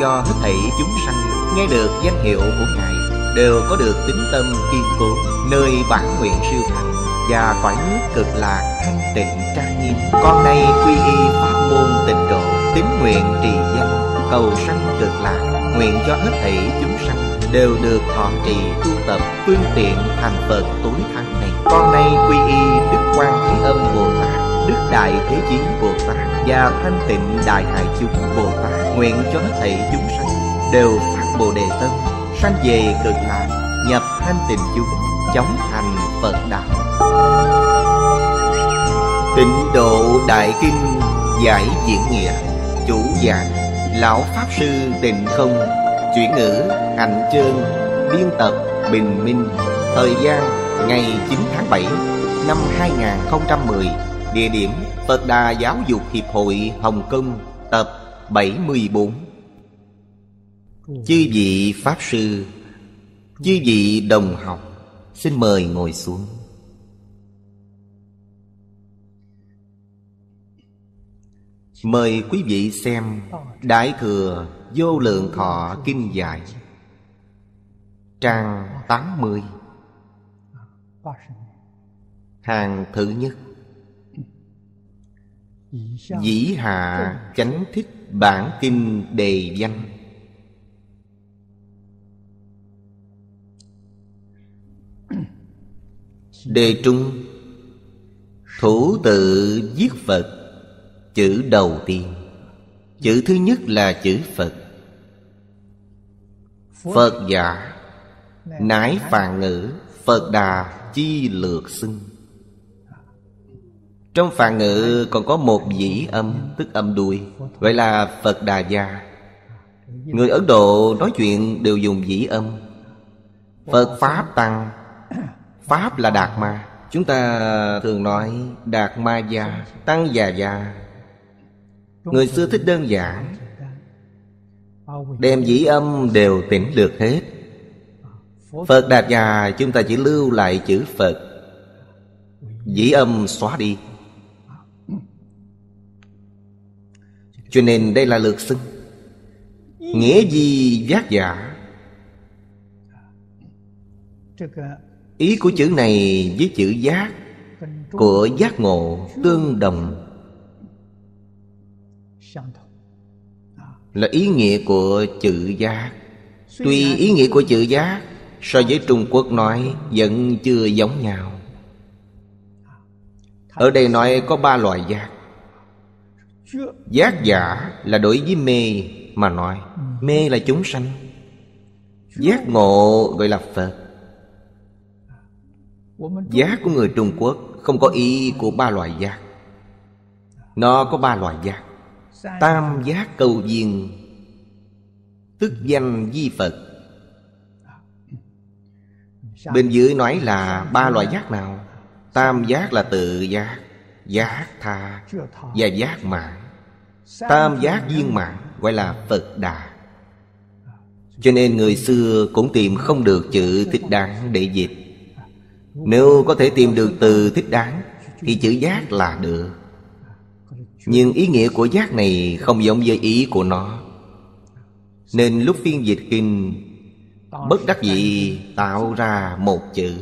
cho hết thảy chúng sanh nghe được danh hiệu của Ngài đều có được tính tâm kiên cố nơi bản nguyện siêu thành và cõi nước cực lạc thanh tịnh trang nghiêm con nay quy y pháp môn tịnh độ tín nguyện trì danh cầu sanh cực lạc nguyện cho hết thảy chúng sanh đều được thọ trì tu tập phương tiện thành phật tối thắng này con nay quy y đức quan thế âm bồ tát đức đại thế chí bồ tát và thanh tịnh đại hải chúng bồ tát nguyện cho hết thảy chúng sanh đều phát bồ đề tâm sanh về cực lạc nhập thanh tịnh chúng chóng thành phật đạo tịnh độ đại kinh giải diễn nghĩa chủ giảng lão pháp sư tịnh không chuyển ngữ hành trơn biên tập bình minh thời gian ngày 9 tháng 7 năm 2010 địa điểm Phật Đà Giáo dục Hiệp hội Hồng Kông tập 74 Chư vị Pháp Sư Chư vị đồng học Xin mời ngồi xuống Mời quý vị xem Đại Thừa Vô Lượng Thọ Kinh Giải Trang 80 Hàng thứ nhất Dĩ hạ chánh thích Bản Kinh Đề danh Đề Trung Thủ tự viết Phật Chữ đầu tiên Chữ thứ nhất là chữ Phật Phật giả nãi phàn ngữ Phật đà chi lược xưng trong phạn ngữ còn có một dĩ âm Tức âm đuôi Vậy là Phật Đà Gia Người Ấn Độ nói chuyện đều dùng dĩ âm Phật Pháp Tăng Pháp là Đạt Ma Chúng ta thường nói Đạt Ma Gia Tăng Già Gia Người xưa thích đơn giản Đem dĩ âm đều tỉnh được hết Phật Đạt Già chúng ta chỉ lưu lại chữ Phật Dĩ âm xóa đi Cho nên đây là lược xưng Nghĩa gì giác giả Ý của chữ này với chữ giác Của giác ngộ tương đồng Là ý nghĩa của chữ giác Tuy ý nghĩa của chữ giác So với Trung Quốc nói Vẫn chưa giống nhau Ở đây nói có ba loại giác giác giả là đối với mê mà nói ừ. mê là chúng sanh giác ngộ gọi là phật à. giác của người trung quốc không có ý của ba loại giác nó có ba loại giác tam giác cầu viên tức danh di phật à. bên dưới nói là ba loại giác nào tam giác là tự giác giác tha và giác mạng tam giác viên mạng gọi là phật đà cho nên người xưa cũng tìm không được chữ thích đáng để dịch nếu có thể tìm được từ thích đáng thì chữ giác là được nhưng ý nghĩa của giác này không giống với ý của nó nên lúc phiên dịch kinh bất đắc dĩ tạo ra một chữ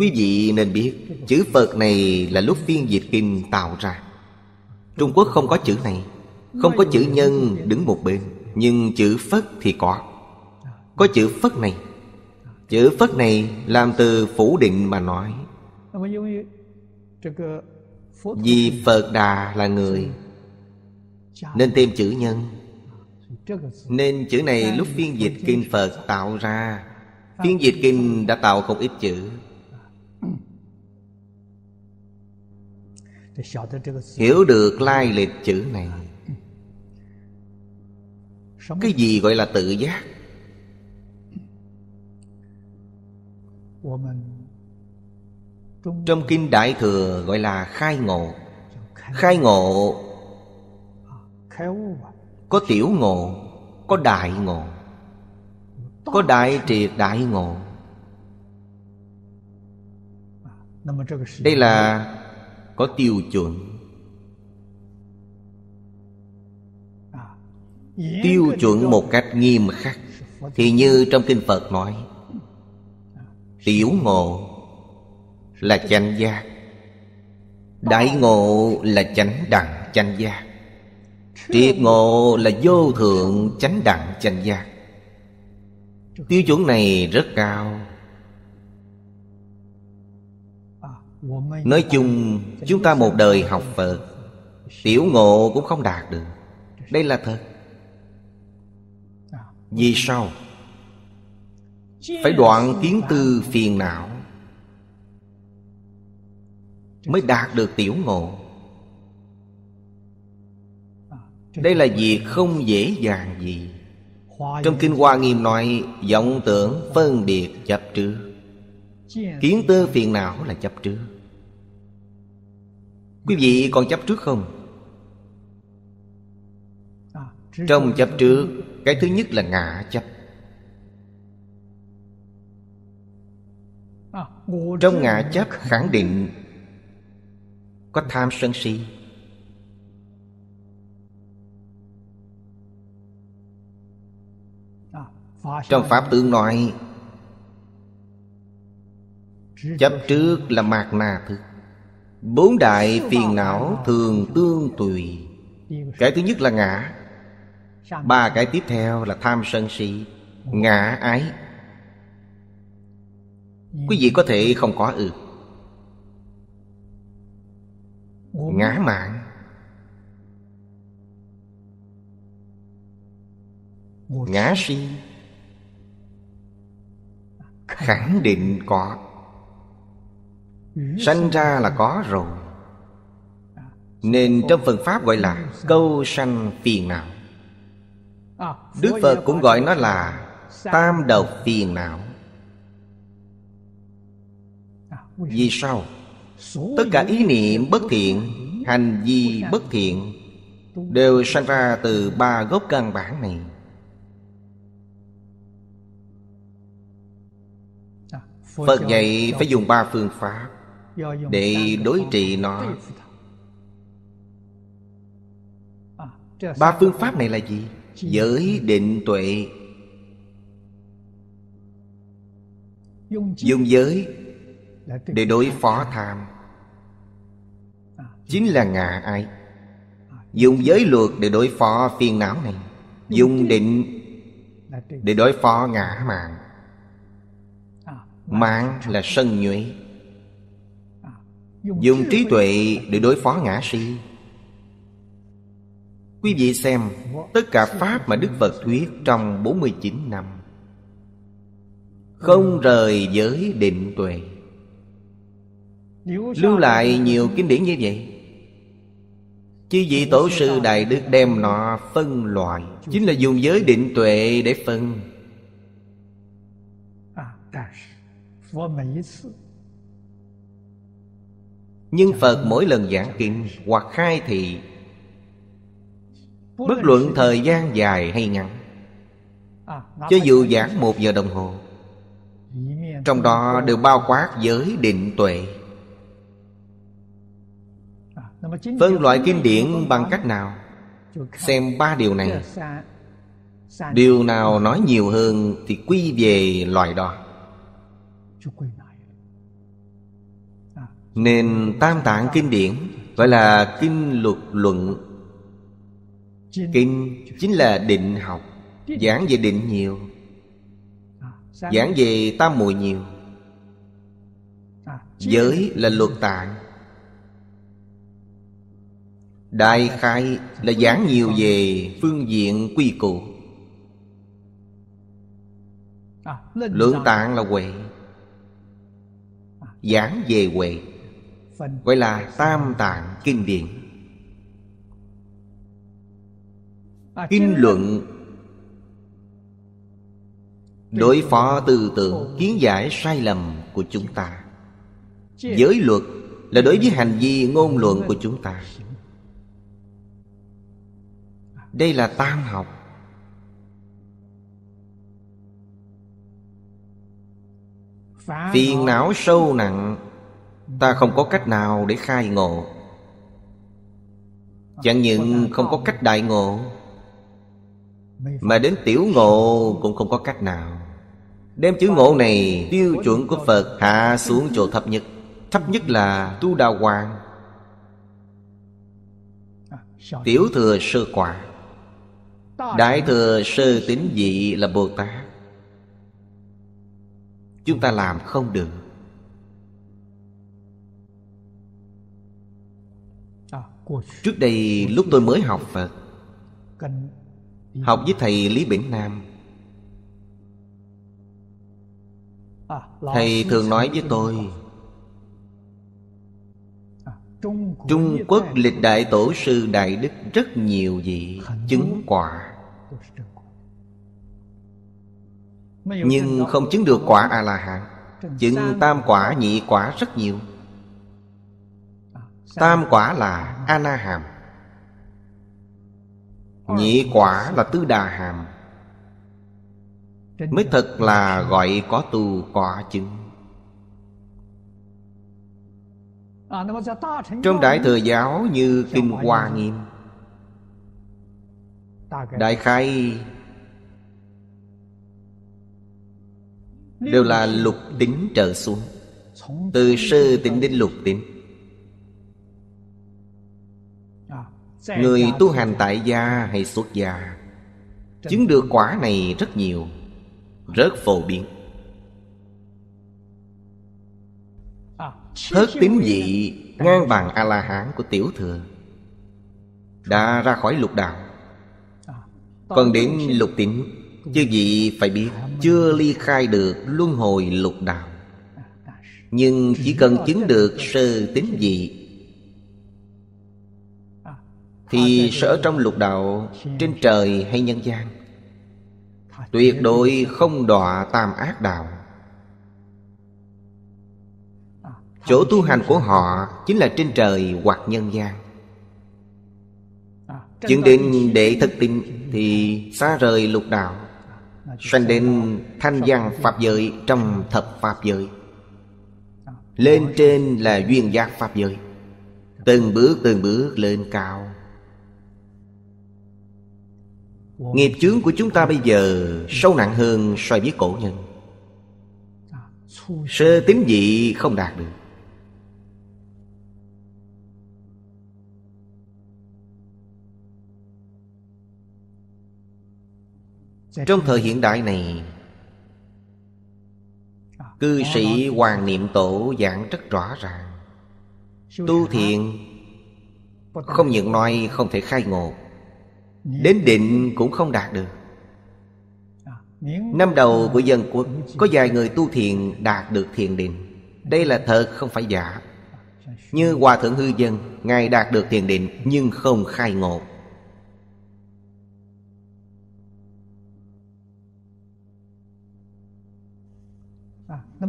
Quý vị nên biết Chữ Phật này là lúc phiên dịch kinh tạo ra Trung Quốc không có chữ này Không có chữ nhân đứng một bên Nhưng chữ Phất thì có Có chữ Phất này Chữ Phất này làm từ phủ định mà nói Vì Phật Đà là người Nên thêm chữ nhân Nên chữ này lúc phiên dịch kinh Phật tạo ra Phiên dịch kinh đã tạo không ít chữ hiểu được lai lịch chữ này cái gì gọi là tự giác trong kinh đại thừa gọi là khai ngộ khai ngộ à, có tiểu ngộ có đại ngộ có đại triệt đại ngộ à, đây là có tiêu chuẩn tiêu chuẩn một cách nghiêm khắc thì như trong kinh phật nói tiểu ngộ là chánh giác đại ngộ là chánh đẳng chánh giác triệt ngộ là vô thượng chánh đẳng chánh giác tiêu chuẩn này rất cao Nói chung chúng ta một đời học Phật Tiểu ngộ cũng không đạt được Đây là thật Vì sao? Phải đoạn kiến tư phiền não Mới đạt được tiểu ngộ Đây là việc không dễ dàng gì Trong Kinh Hoa Nghiêm nói vọng tưởng phân biệt chấp trước Kiến tư phiền não là chấp trước Quý vị còn chấp trước không? À, Trong chấp trước Cái thứ nhất là ngã chấp à, Trong ngã chấp khẳng định Có tham sân si à, Trong Pháp tướng nói Chấp trước là mạt na thức Bốn đại phiền não thường tương tùy Cái thứ nhất là ngã Ba cái tiếp theo là tham sân si Ngã ái Quý vị có thể không có ư Ngã mạng Ngã si Khẳng định có sanh ra là có rồi nên trong phần pháp gọi là câu sanh phiền não à, đức phật cũng gọi nó là tam đầu phiền não à, vì sao tất cả ý niệm bất thiện hành vi bất thiện đều sanh ra từ ba gốc căn bản này à, phật dạy phải dùng ba phương pháp để đối trị nó ba phương pháp này là gì giới định tuệ dùng giới để đối phó tham chính là ngạ ai dùng giới luật để đối phó phiền não này dùng định để đối phó ngã mạng mạng là sân nhuế dùng trí tuệ để đối phó ngã si quý vị xem tất cả pháp mà đức phật thuyết trong 49 năm không rời giới định tuệ lưu lại nhiều kinh điển như vậy chư vị tổ sư đại đức đem nọ phân loại chính là dùng giới định tuệ để phân à, nhưng Phật mỗi lần giảng kinh hoặc khai thị Bất luận thời gian dài hay ngắn Cho dù giảng một giờ đồng hồ Trong đó đều bao quát giới định tuệ Phân loại kinh điển bằng cách nào Xem ba điều này Điều nào nói nhiều hơn Thì quy về loại đó nên tam tạng kinh điển Gọi là kinh luật luận Kinh chính là định học Giảng về định nhiều Giảng về tam muội nhiều Giới là luật tạng Đại khai là giảng nhiều về phương diện quy củ Lượng tạng là huệ Giảng về huệ gọi là tam tạng kinh điển à, kinh luận đối phó tư tưởng kiến giải sai lầm của chúng ta giới luật là đối với hành vi ngôn luận của chúng ta đây là tam học phiền não sâu nặng ta không có cách nào để khai ngộ chẳng những không có cách đại ngộ mà đến tiểu ngộ cũng không có cách nào đem chữ ngộ này tiêu chuẩn của phật hạ xuống chỗ thấp nhất thấp nhất là tu đà hoàng tiểu thừa sơ quả đại thừa sơ tính dị là bồ tát chúng ta làm không được Trước đây lúc tôi mới học Phật Học với thầy Lý Bỉnh Nam à, Thầy thường nói với tôi Trung Quốc lịch đại tổ sư Đại Đức rất nhiều vị chứng quả Nhưng không chứng được quả A-la-hán Chứng tam quả nhị quả rất nhiều tam quả là ana hàm nhị quả là tư đà hàm mới thật là gọi có tu quả chứng à, trong đại thừa giáo như kinh hoa nghiêm đại khai đều là lục tính trở xuống từ sư tính đến lục tính Người tu hành tại gia hay xuất gia Chứng được quả này rất nhiều Rất phổ biến à, Hớt tín dị ngang bằng A-la-hán của tiểu thừa Đã ra khỏi lục đạo à, Còn đến lục tín Chứ gì phải biết Chưa ly khai được luân hồi lục đạo à, Nhưng chỉ cần chứng được sơ tín dị thì sở trong lục đạo Trên trời hay nhân gian Tuyệt đối không đọa tam ác đạo Chỗ tu hành của họ Chính là trên trời hoặc nhân gian Chứng định để thực định Thì xa rời lục đạo Sanh đến thanh văn Pháp giới Trong thập Pháp giới Lên trên là duyên giác Pháp giới Từng bước từng bước lên cao Nghiệp chướng của chúng ta bây giờ sâu nặng hơn so với cổ nhân Sơ tính dị không đạt được Trong thời hiện đại này Cư sĩ Hoàng Niệm Tổ giảng rất rõ ràng Tu thiện Không những nói không thể khai ngộ Đến định cũng không đạt được Năm đầu của dân quốc Có vài người tu thiền đạt được thiền định Đây là thật không phải giả Như Hòa Thượng Hư Dân Ngài đạt được thiền định nhưng không khai ngộ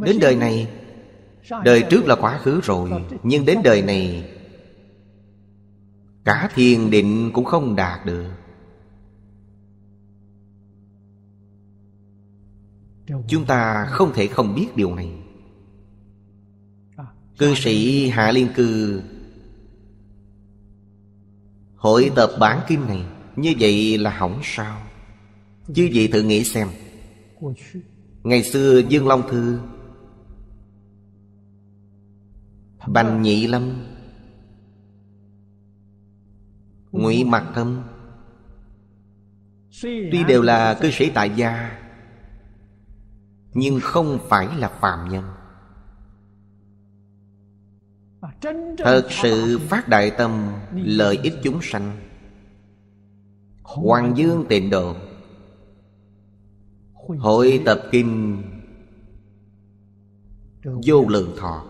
Đến đời này Đời trước là quá khứ rồi Nhưng đến đời này Cả thiền định cũng không đạt được Chúng ta không thể không biết điều này Cư sĩ Hạ Liên Cư Hội tập bản kim này Như vậy là hỏng sao Chứ vị thử nghĩ xem Ngày xưa Dương Long Thư Bành Nhị Lâm Ngụy Mặc Thâm Tuy đều là cư sĩ tại gia nhưng không phải là phàm nhân thật sự phát đại tâm lợi ích chúng sanh hoàng dương tịnh độ hội tập kinh vô lượng thọ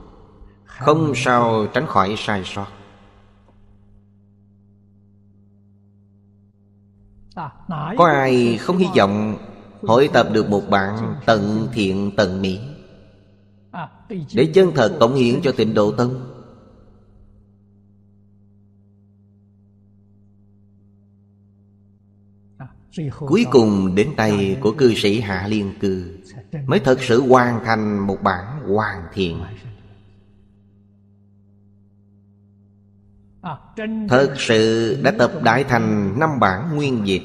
không sao tránh khỏi sai sót có ai không hy vọng Hội tập được một bạn tận thiện tận mỹ Để chân thật cống hiến cho tịnh độ tông Cuối cùng đến tay của cư sĩ Hạ Liên Cư Mới thật sự hoàn thành một bản hoàn thiện Thật sự đã tập đại thành năm bản nguyên dịch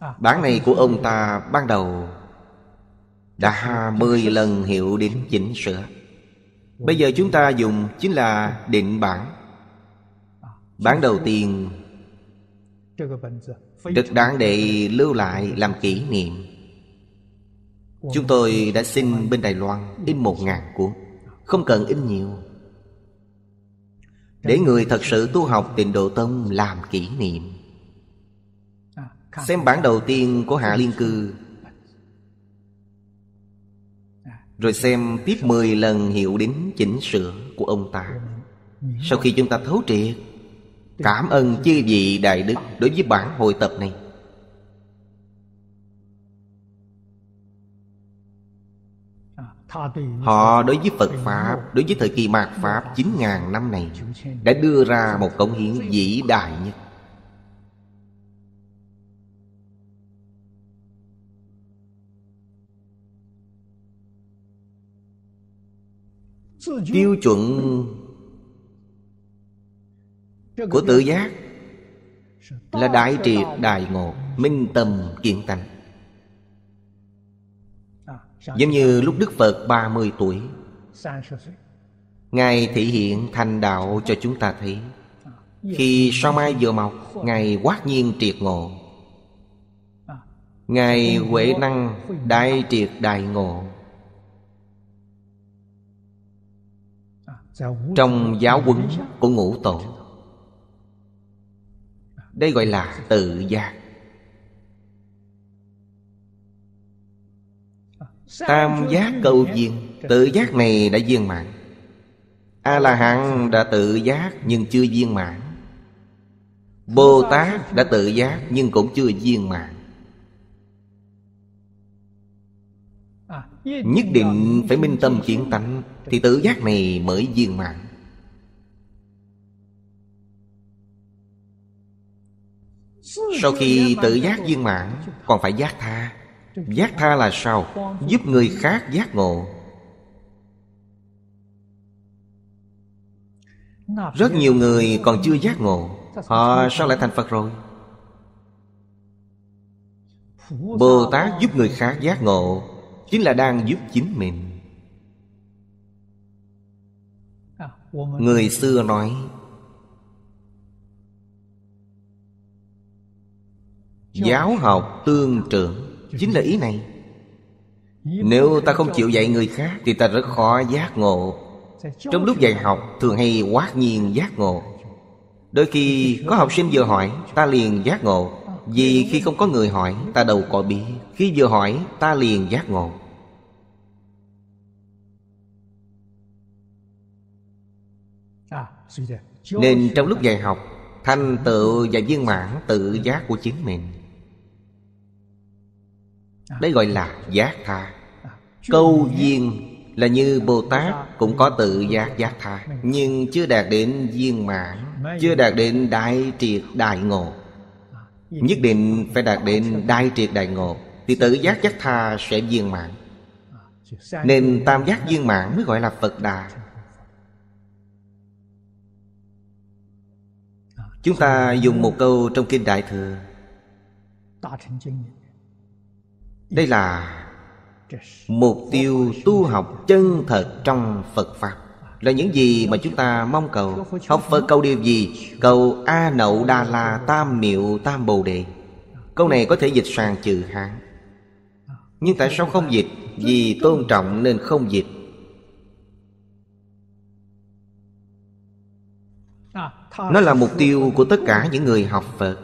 Bản à. này của ông ta ban đầu Đã 10 lần hiệu đến chỉnh sửa Bây giờ chúng ta dùng chính là định bản à. Bản đầu tiên Rất đáng để lưu lại làm kỷ niệm Chúng tôi đã xin bên Đài Loan in một ngàn cuốn Không cần in nhiều Để người thật sự tu học tịnh độ tông làm kỷ niệm Xem bản đầu tiên của Hạ Liên Cư Rồi xem tiếp 10 lần hiệu đến chỉnh sửa của ông ta Sau khi chúng ta thấu triệt Cảm ơn chư vị Đại Đức đối với bản hội tập này Họ đối với Phật Pháp Đối với thời kỳ mạt Pháp 9.000 năm này Đã đưa ra một cống hiến vĩ đại nhất tiêu chuẩn của tự giác là đại triệt đại ngộ minh tâm kiến tánh à, giống như lúc đức phật 30 tuổi ngài thể hiện thành đạo cho chúng ta thấy à, khi sao mai vừa mọc ngài quát nhiên triệt ngộ à, ngài huệ năng đại triệt đại ngộ trong giáo huấn của ngũ tổ đây gọi là tự giác tam giác cầu viên tự giác này đã viên mãn a la hán đã tự giác nhưng chưa viên mãn bồ tát đã tự giác nhưng cũng chưa viên mãn nhất định phải minh tâm kiến tánh thì tự giác này mới viên mãn Sau khi tự giác viên mãn Còn phải giác tha Giác tha là sao? Giúp người khác giác ngộ Rất nhiều người còn chưa giác ngộ Họ sao lại thành Phật rồi? Bồ Tát giúp người khác giác ngộ Chính là đang giúp chính mình người xưa nói giáo học tương trưởng chính là ý này nếu ta không chịu dạy người khác thì ta rất khó giác ngộ trong lúc dạy học thường hay quát nhiên giác ngộ đôi khi có học sinh vừa hỏi ta liền giác ngộ vì khi không có người hỏi ta đâu có biết khi vừa hỏi ta liền giác ngộ nên trong lúc dạy học thành tựu và viên mãn tự giác của chính mình đấy gọi là giác tha câu viên là như bồ tát cũng có tự giác giác tha nhưng chưa đạt đến viên mãn chưa đạt đến đại triệt đại ngộ nhất định phải đạt đến đại triệt đại ngộ thì tự giác giác tha sẽ viên mãn nên tam giác viên mãn mới gọi là phật đà Chúng ta dùng một câu trong Kinh Đại Thừa Đây là Mục tiêu tu học chân thật trong Phật Pháp Là những gì mà chúng ta mong cầu Học Phật câu điều gì? Cầu A Nậu đa La Tam Miệu Tam Bồ Đề Câu này có thể dịch sang chữ Hán Nhưng tại sao không dịch? Vì tôn trọng nên không dịch nó là mục tiêu của tất cả những người học phật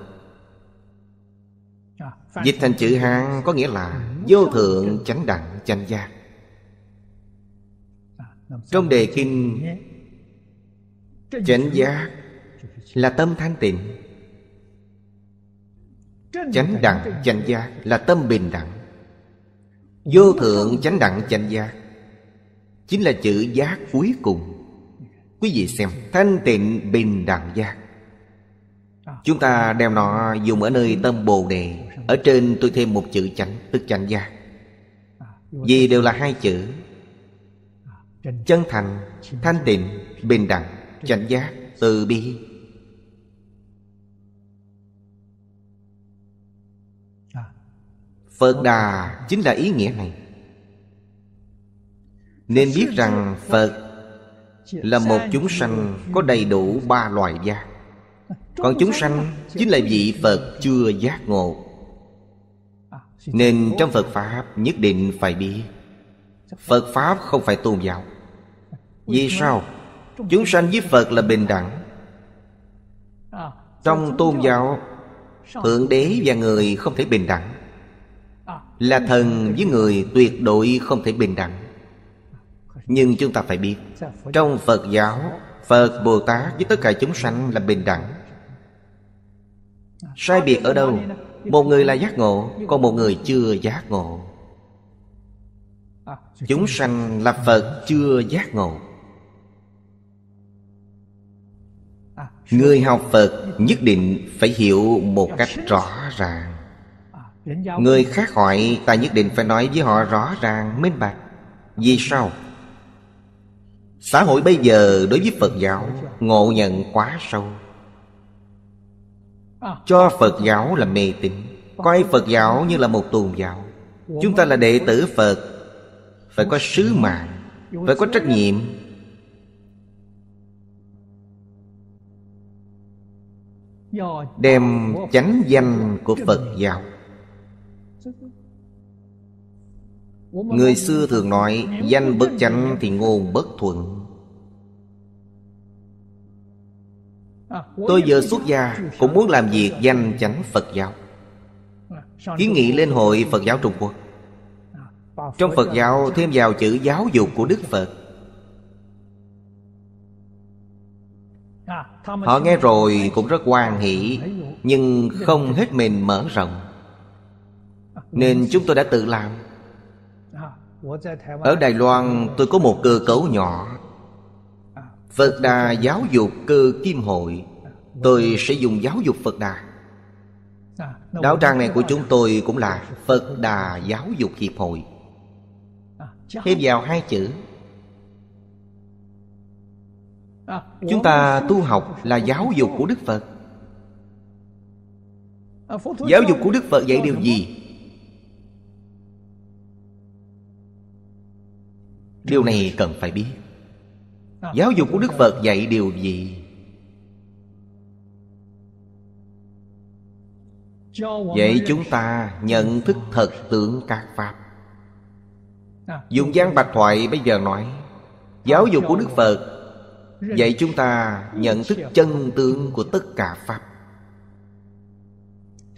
dịch thành chữ hán có nghĩa là vô thượng chánh đẳng chánh giác trong đề kinh chánh giác là tâm thanh tịnh chánh đẳng chánh giác là tâm bình đẳng vô thượng chánh đẳng chánh giác chính là chữ giác cuối cùng Quý vị xem Thanh tịnh bình đẳng giác Chúng ta đem nó dùng ở nơi tâm bồ đề Ở trên tôi thêm một chữ chánh Tức chánh giác Vì đều là hai chữ Chân thành Thanh tịnh Bình đẳng Chánh giác Từ bi Phật Đà chính là ý nghĩa này Nên biết rằng Phật là một chúng sanh có đầy đủ ba loài giác còn chúng sanh chính là vị phật chưa giác ngộ nên trong phật pháp nhất định phải biết phật pháp không phải tôn giáo vì sao chúng sanh với phật là bình đẳng trong tôn giáo thượng đế và người không thể bình đẳng là thần với người tuyệt đối không thể bình đẳng nhưng chúng ta phải biết trong phật giáo phật bồ tát với tất cả chúng sanh là bình đẳng sai biệt ở đâu một người là giác ngộ còn một người chưa giác ngộ chúng sanh là phật chưa giác ngộ người học phật nhất định phải hiểu một cách rõ ràng người khác hỏi ta nhất định phải nói với họ rõ ràng minh bạch vì sao Xã hội bây giờ đối với Phật giáo Ngộ nhận quá sâu Cho Phật giáo là mê tín Coi Phật giáo như là một tôn giáo Chúng ta là đệ tử Phật Phải có sứ mạng Phải có trách nhiệm Đem chánh danh của Phật giáo Người xưa thường nói Danh bất chánh thì ngôn bất thuận Tôi giờ xuất gia Cũng muốn làm việc danh chánh Phật giáo Kiến nghị lên hội Phật giáo Trung Quốc Trong Phật giáo thêm vào chữ giáo dục của Đức Phật Họ nghe rồi cũng rất hoan hỷ Nhưng không hết mình mở rộng Nên chúng tôi đã tự làm ở đài loan tôi có một cơ cấu nhỏ phật đà giáo dục cơ kim hội tôi sẽ dùng giáo dục phật đà đáo trang này của chúng tôi cũng là Phật Đà Giáo dục Hiệp hội Thêm vào hai chữ Chúng ta tu học là giáo dục của Đức Phật Giáo dục của Đức Phật dạy điều gì? điều này cần phải biết giáo dục của đức phật dạy điều gì Vậy chúng ta nhận thức thật tượng các Pháp Dùng gian bạch thoại bây giờ nói Giáo dục của Đức Phật Dạy chúng ta nhận thức chân tướng của tất cả Pháp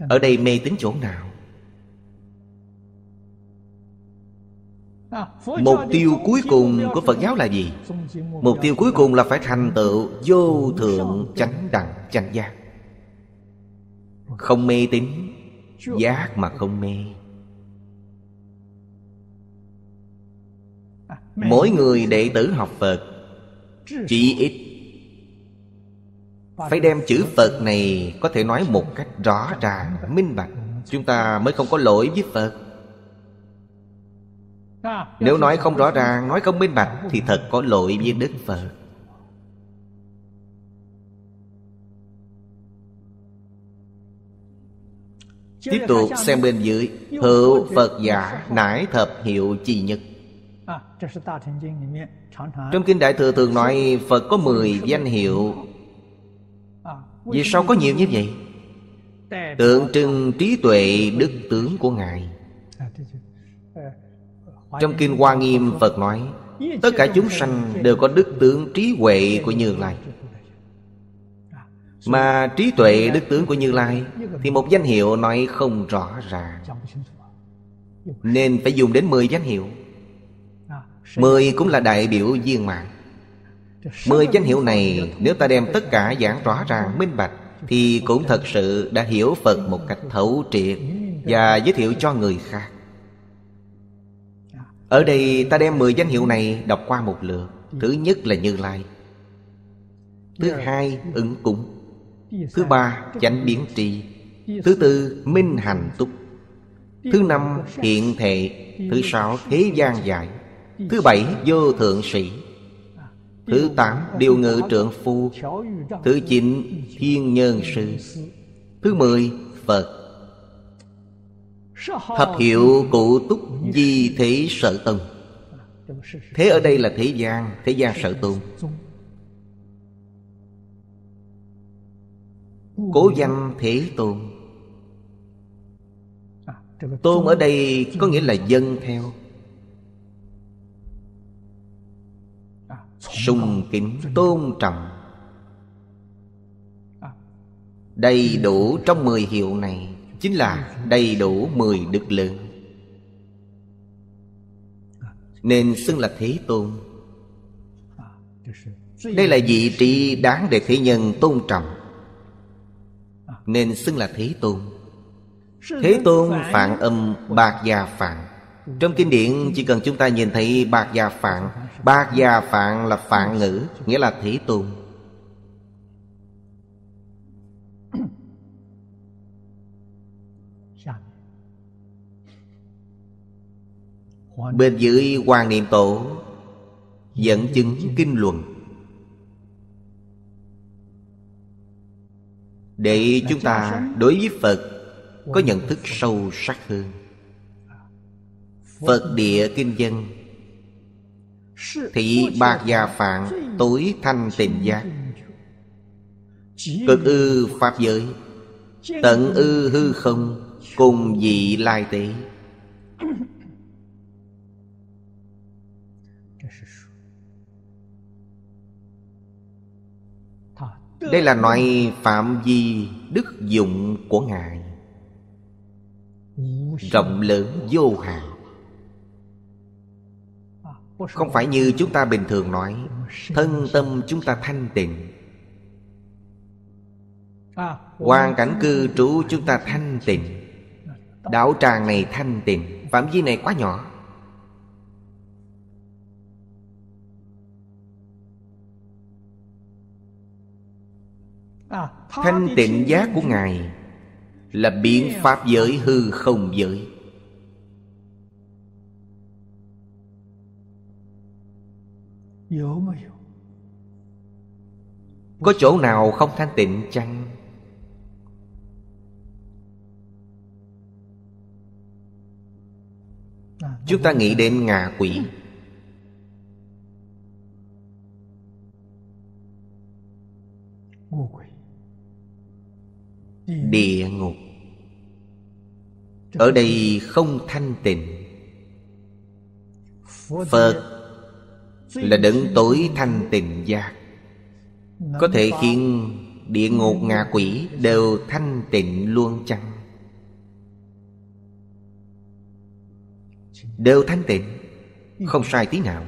Ở đây mê tính chỗ nào? Mục tiêu cuối cùng của Phật giáo là gì? Mục tiêu cuối cùng là phải thành tựu vô thượng chánh đẳng chánh giác Không mê tín Giác mà không mê à, Mỗi người đệ tử học Phật Chỉ ít Phải đem chữ Phật này Có thể nói một cách rõ ràng, minh bạch Chúng ta mới không có lỗi với Phật nếu nói không rõ ràng Nói không minh bạch Thì thật có lỗi với Đức Phật Tiếp tục xem bên dưới Hữu Phật giả nải thập hiệu chi nhất Trong Kinh Đại Thừa thường nói Phật có 10 danh hiệu Vì sao có nhiều như vậy Tượng trưng trí tuệ đức tướng của Ngài trong Kinh Hoa Nghiêm Phật nói Tất cả chúng sanh đều có đức tướng trí huệ của Như Lai Mà trí tuệ đức tướng của Như Lai Thì một danh hiệu nói không rõ ràng Nên phải dùng đến 10 danh hiệu 10 cũng là đại biểu viên mạng Mười danh hiệu này Nếu ta đem tất cả giảng rõ ràng minh bạch Thì cũng thật sự đã hiểu Phật một cách thấu triệt Và giới thiệu cho người khác ở đây ta đem 10 danh hiệu này đọc qua một lượt ừ. Thứ nhất là Như Lai Thứ dạ. hai ứng cúng dạ. Thứ ba chánh biến tri dạ. Thứ tư minh hành túc Thứ năm hiện thệ Thứ sáu thế gian giải Thứ bảy vô thượng sĩ Thứ tám điều ngự trượng phu Thứ chín thiên nhân sư Thứ mười Phật Thập hiệu cụ túc di thế sở tông Thế ở đây là thế gian Thế gian sở tôn Cố danh thế tôn Tôn ở đây có nghĩa là dân theo Sùng kính tôn trọng Đầy đủ trong mười hiệu này Chính là đầy đủ mười đức lượng Nên xưng là Thế Tôn Đây là vị trí đáng để thế nhân tôn trọng Nên xưng là Thế Tôn Thế Tôn phạn âm Bạc Già Phạn Trong kinh điển chỉ cần chúng ta nhìn thấy Bạc Già Phạn Bạc Già Phạn là phạn ngữ Nghĩa là Thế Tôn Bên dưới quan niệm tổ Dẫn chứng kinh luận Để chúng ta đối với Phật Có nhận thức sâu sắc hơn à. Phật địa kinh dân Thị bạc gia phạn tối thanh tình giác Cực ư pháp giới Tận ư hư không Cùng dị lai tế Đây là loại phạm vi đức dụng của Ngài Rộng lớn vô hạn Không phải như chúng ta bình thường nói Thân tâm chúng ta thanh tịnh Hoàn cảnh cư trú chúng ta thanh tịnh đảo tràng này thanh tịnh Phạm vi này quá nhỏ thanh tịnh giác của ngài là biện pháp giới hư không giới có chỗ nào không thanh tịnh chăng à, chúng ta nghĩ đến ngạ quỷ Địa ngục Ở đây không thanh tịnh Phật là đấng tối thanh tịnh giác Có thể khiến địa ngục ngạ quỷ đều thanh tịnh luôn chăng Đều thanh tịnh Không sai tí nào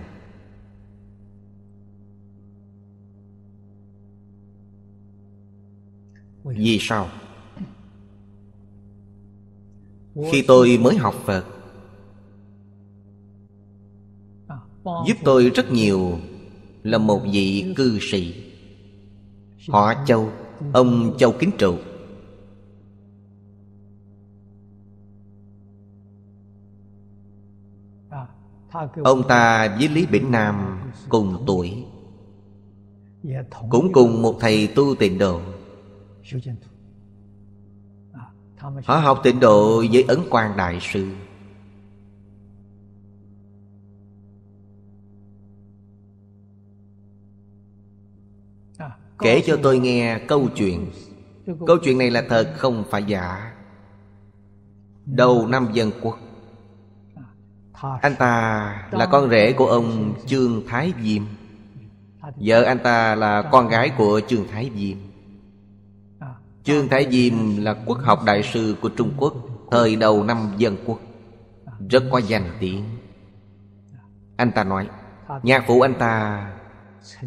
Vì sao? khi tôi mới học phật giúp tôi rất nhiều là một vị cư sĩ họ châu ông châu kính trụ ông ta với lý bỉnh nam cùng tuổi cũng cùng một thầy tu tịnh độ Họ học tịnh độ với Ấn Quang Đại Sư à, Kể cho tôi nghe câu chuyện Câu chuyện này là thật không phải giả Đầu năm ừ. dân quốc à, Anh ta là con rể của ông Trương Thái Diêm Vợ anh ta là con gái của Trương Thái Diêm Trương Thái Diêm là quốc học đại sư của Trung Quốc Thời đầu năm dân quốc Rất có danh tiếng Anh ta nói Nhạc phụ anh ta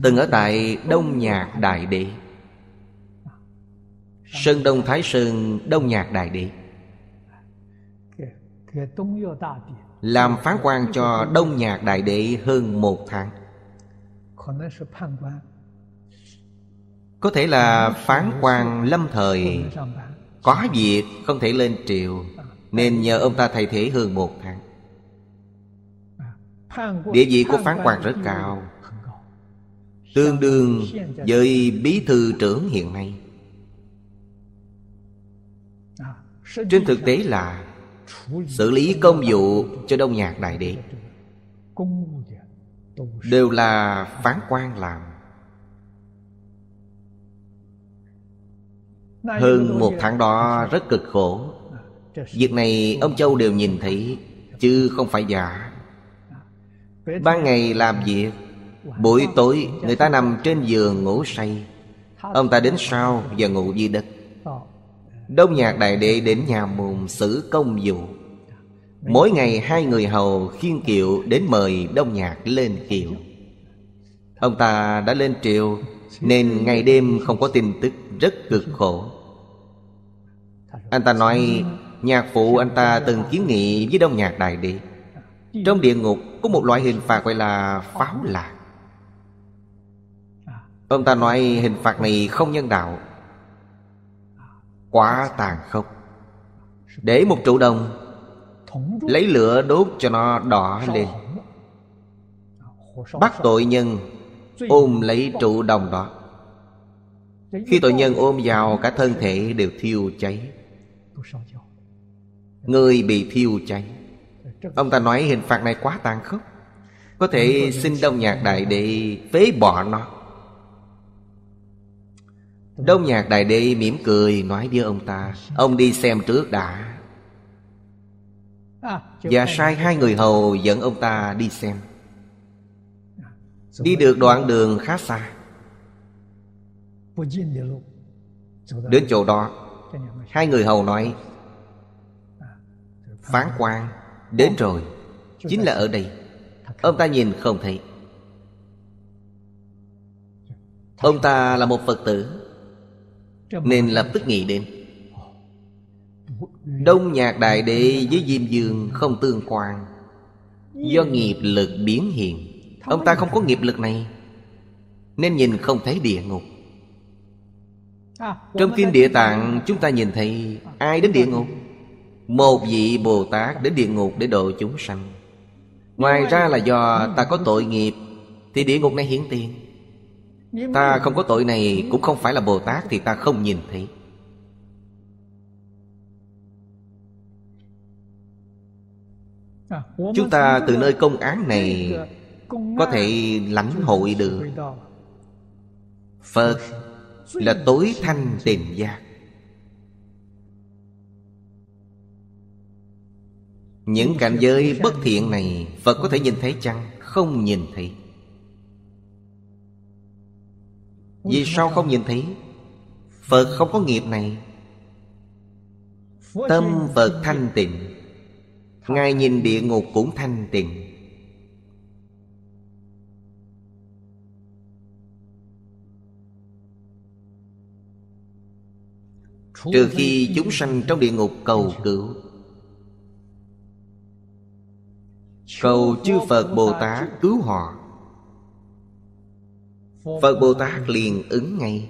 Từng ở tại Đông Nhạc Đại Đế Sơn Đông Thái Sơn Đông Nhạc Đại Đế Làm phán quan cho Đông Nhạc Đại Đế hơn một tháng có thể là phán quan lâm thời Có việc không thể lên triều Nên nhờ ông ta thay thế hơn một tháng Địa vị của phán quan rất cao Tương đương với bí thư trưởng hiện nay Trên thực tế là Xử lý công vụ cho Đông Nhạc Đại Đế Đều là phán quan làm Hơn một tháng đó rất cực khổ Việc này ông Châu đều nhìn thấy Chứ không phải giả Ban ngày làm việc Buổi tối người ta nằm trên giường ngủ say Ông ta đến sau và ngủ dưới đất Đông nhạc đại đệ đến nhà mùng xử công vụ Mỗi ngày hai người hầu khiên kiệu đến mời đông nhạc lên kiệu Ông ta đã lên triều nên ngày đêm không có tin tức Rất cực khổ Anh ta nói Nhạc phụ anh ta từng kiến nghị với Đông Nhạc Đại Đế Trong địa ngục có một loại hình phạt gọi là pháo lạc Ông ta nói hình phạt này không nhân đạo Quá tàn khốc Để một trụ đồng Lấy lửa đốt cho nó đỏ lên Bắt tội nhân ôm lấy trụ đồng đó khi tội nhân ôm vào cả thân thể đều thiêu cháy Người bị thiêu cháy Ông ta nói hình phạt này quá tàn khốc Có thể xin Đông Nhạc Đại Đệ phế bỏ nó Đông Nhạc Đại Đệ mỉm cười nói với ông ta Ông đi xem trước đã Và sai hai người hầu dẫn ông ta đi xem Đi được đoạn đường khá xa Đến chỗ đó Hai người hầu nói à, Phán quan Đến rồi Chính là ở đây Ông ta nhìn không thấy Ông ta là một Phật tử Nên lập tức nghĩ đến Đông nhạc đại đệ với Diêm Dương không tương quan Do nghiệp lực biến hiện Ông ta không có nghiệp lực này Nên nhìn không thấy địa ngục à, Trong Kinh Địa Tạng chúng ta nhìn thấy Ai đến địa ngục Một vị Bồ Tát đến địa ngục để độ chúng sanh Ngoài ra là do ta có tội nghiệp Thì địa ngục này hiển tiền Ta không có tội này Cũng không phải là Bồ Tát Thì ta không nhìn thấy à, Chúng ta từ nơi công án này có thể lãnh hội được phật là tối thanh tiềm giác những cảnh giới bất thiện này phật có thể nhìn thấy chăng không nhìn thấy vì sao không nhìn thấy phật không có nghiệp này tâm phật thanh tịnh ngài nhìn địa ngục cũng thanh tịnh trừ khi chúng sanh trong địa ngục cầu cứu cầu chư phật bồ tát cứu họ phật bồ tát liền ứng ngay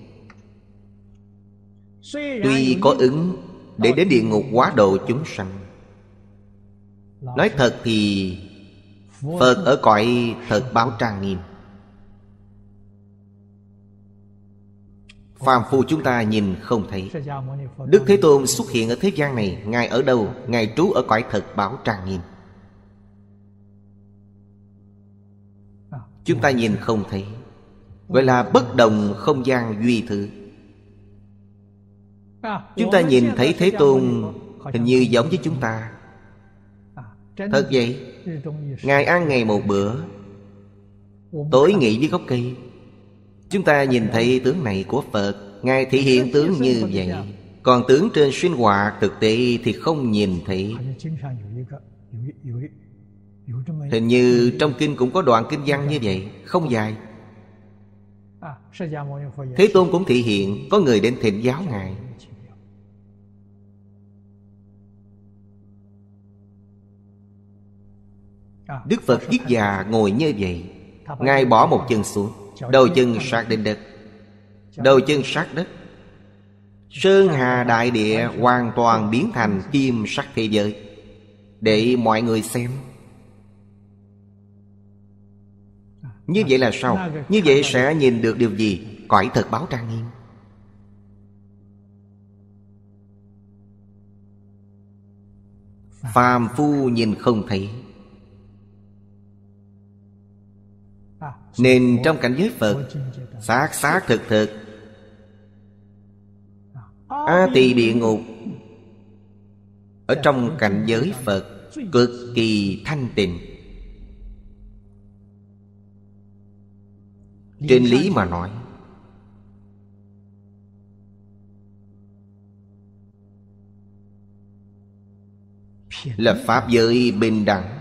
tuy có ứng để đến địa ngục quá độ chúng sanh nói thật thì phật ở cõi thật báo trang nghiêm phàm phu chúng ta nhìn không thấy đức thế tôn xuất hiện ở thế gian này ngài ở đâu ngài trú ở cõi thật bảo trang nghiêm chúng ta nhìn không thấy gọi là bất đồng không gian duy thứ chúng ta nhìn thấy thế tôn hình như giống với chúng ta thật vậy ngài ăn ngày một bữa tối nghỉ dưới gốc cây Chúng ta nhìn thấy tướng này của Phật Ngài thể hiện tướng như vậy Còn tướng trên xuyên họa thực tế thì không nhìn thấy Hình như trong kinh cũng có đoạn kinh văn như vậy Không dài Thế Tôn cũng thị hiện Có người đến thịnh giáo Ngài Đức Phật kiết già ngồi như vậy Ngài bỏ một chân xuống Đầu chân sát đến đất Đầu chân sát đất Sơn Hà Đại Địa hoàn toàn biến thành kim sắc thế giới Để mọi người xem Như vậy là sao? Như vậy sẽ nhìn được điều gì? Cõi thật báo trang nghiêm Phàm phu nhìn không thấy Nên trong cảnh giới Phật Xác xác thực thực A tỳ địa ngục Ở trong cảnh giới Phật Cực kỳ thanh tịnh Trên lý mà nói Là Pháp giới bình đẳng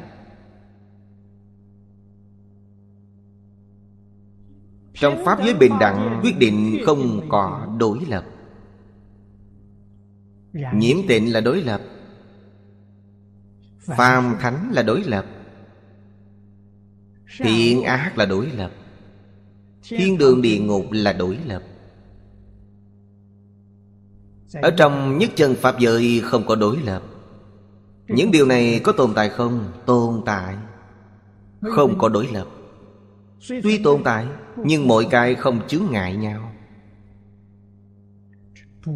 Trong Pháp giới bình đẳng quyết định không có đối lập dạ. Nhiễm tịnh là đối lập Phàm thánh là đối lập Thiện ác là đối lập Thiên đường địa ngục là đối lập dạ. Ở trong nhất chân Pháp giới không có đối lập Những điều này có tồn tại không? Tồn tại Không có đối lập Tuy tồn tại Nhưng mọi cái không chướng ngại nhau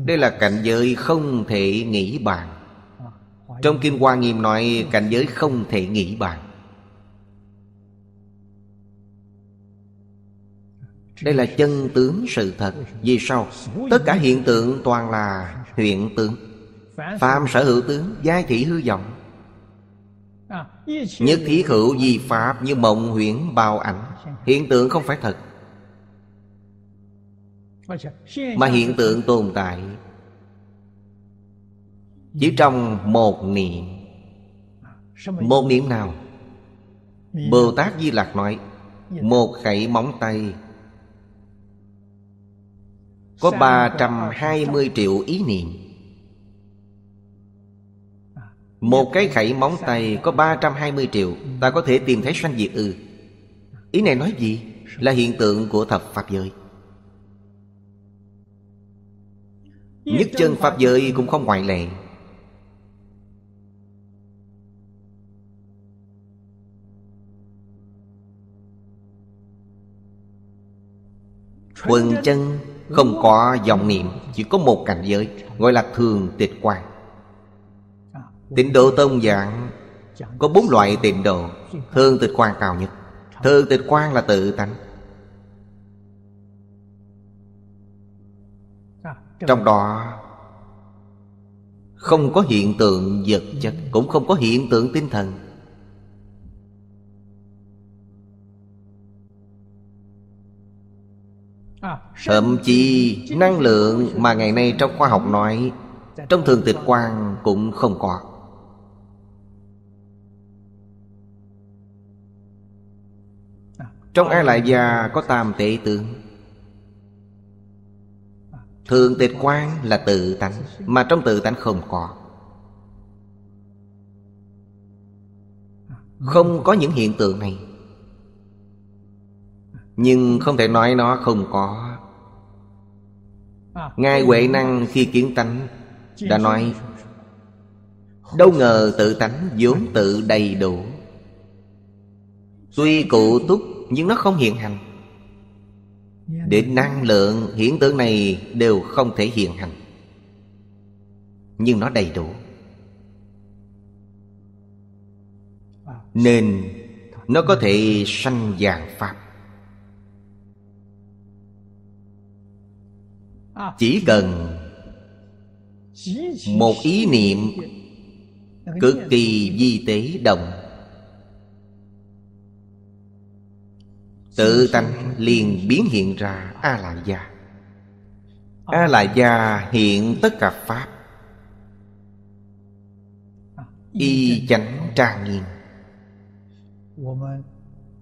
Đây là cảnh giới không thể nghĩ bàn Trong Kim Hoa Nghiêm nói cảnh giới không thể nghĩ bàn Đây là chân tướng sự thật Vì sao? Tất cả hiện tượng toàn là huyện tướng Phàm sở hữu tướng Giai thị hư vọng Nhất thí hữu di pháp như mộng huyễn bao ảnh Hiện tượng không phải thật Mà hiện tượng tồn tại Chỉ trong một niệm Một niệm nào Bồ Tát Di Lạc nói Một khẩy móng tay Có 320 triệu ý niệm một cái khẩy móng tay có 320 triệu Ta có thể tìm thấy sanh diệt ư Ý này nói gì? Là hiện tượng của thập Pháp giới Nhất chân Pháp giới cũng không ngoại lệ Quần chân không có dòng niệm Chỉ có một cảnh giới Gọi là thường tịch quang Tịnh độ tông dạng Có bốn loại tịnh độ Hương tịch quan cao nhất Hương tịch quan là tự tánh Trong đó Không có hiện tượng vật chất Cũng không có hiện tượng tinh thần Thậm chí năng lượng mà ngày nay trong khoa học nói Trong thường tịch quan cũng không có Trong A e Lại Già có tam tệ tướng thường tịch quan là tự tánh Mà trong tự tánh không có Không có những hiện tượng này Nhưng không thể nói nó không có Ngài Huệ Năng khi kiến tánh Đã nói Đâu ngờ tự tánh vốn tự đầy đủ Tuy cụ túc nhưng nó không hiện hành để năng lượng hiện tượng này đều không thể hiện hành nhưng nó đầy đủ nên nó có thể sanh vàng pháp chỉ cần một ý niệm cực kỳ vi tế động Tự tánh liền biến hiện ra A La Gia A La Gia hiện tất cả Pháp Y chánh trang nghiêm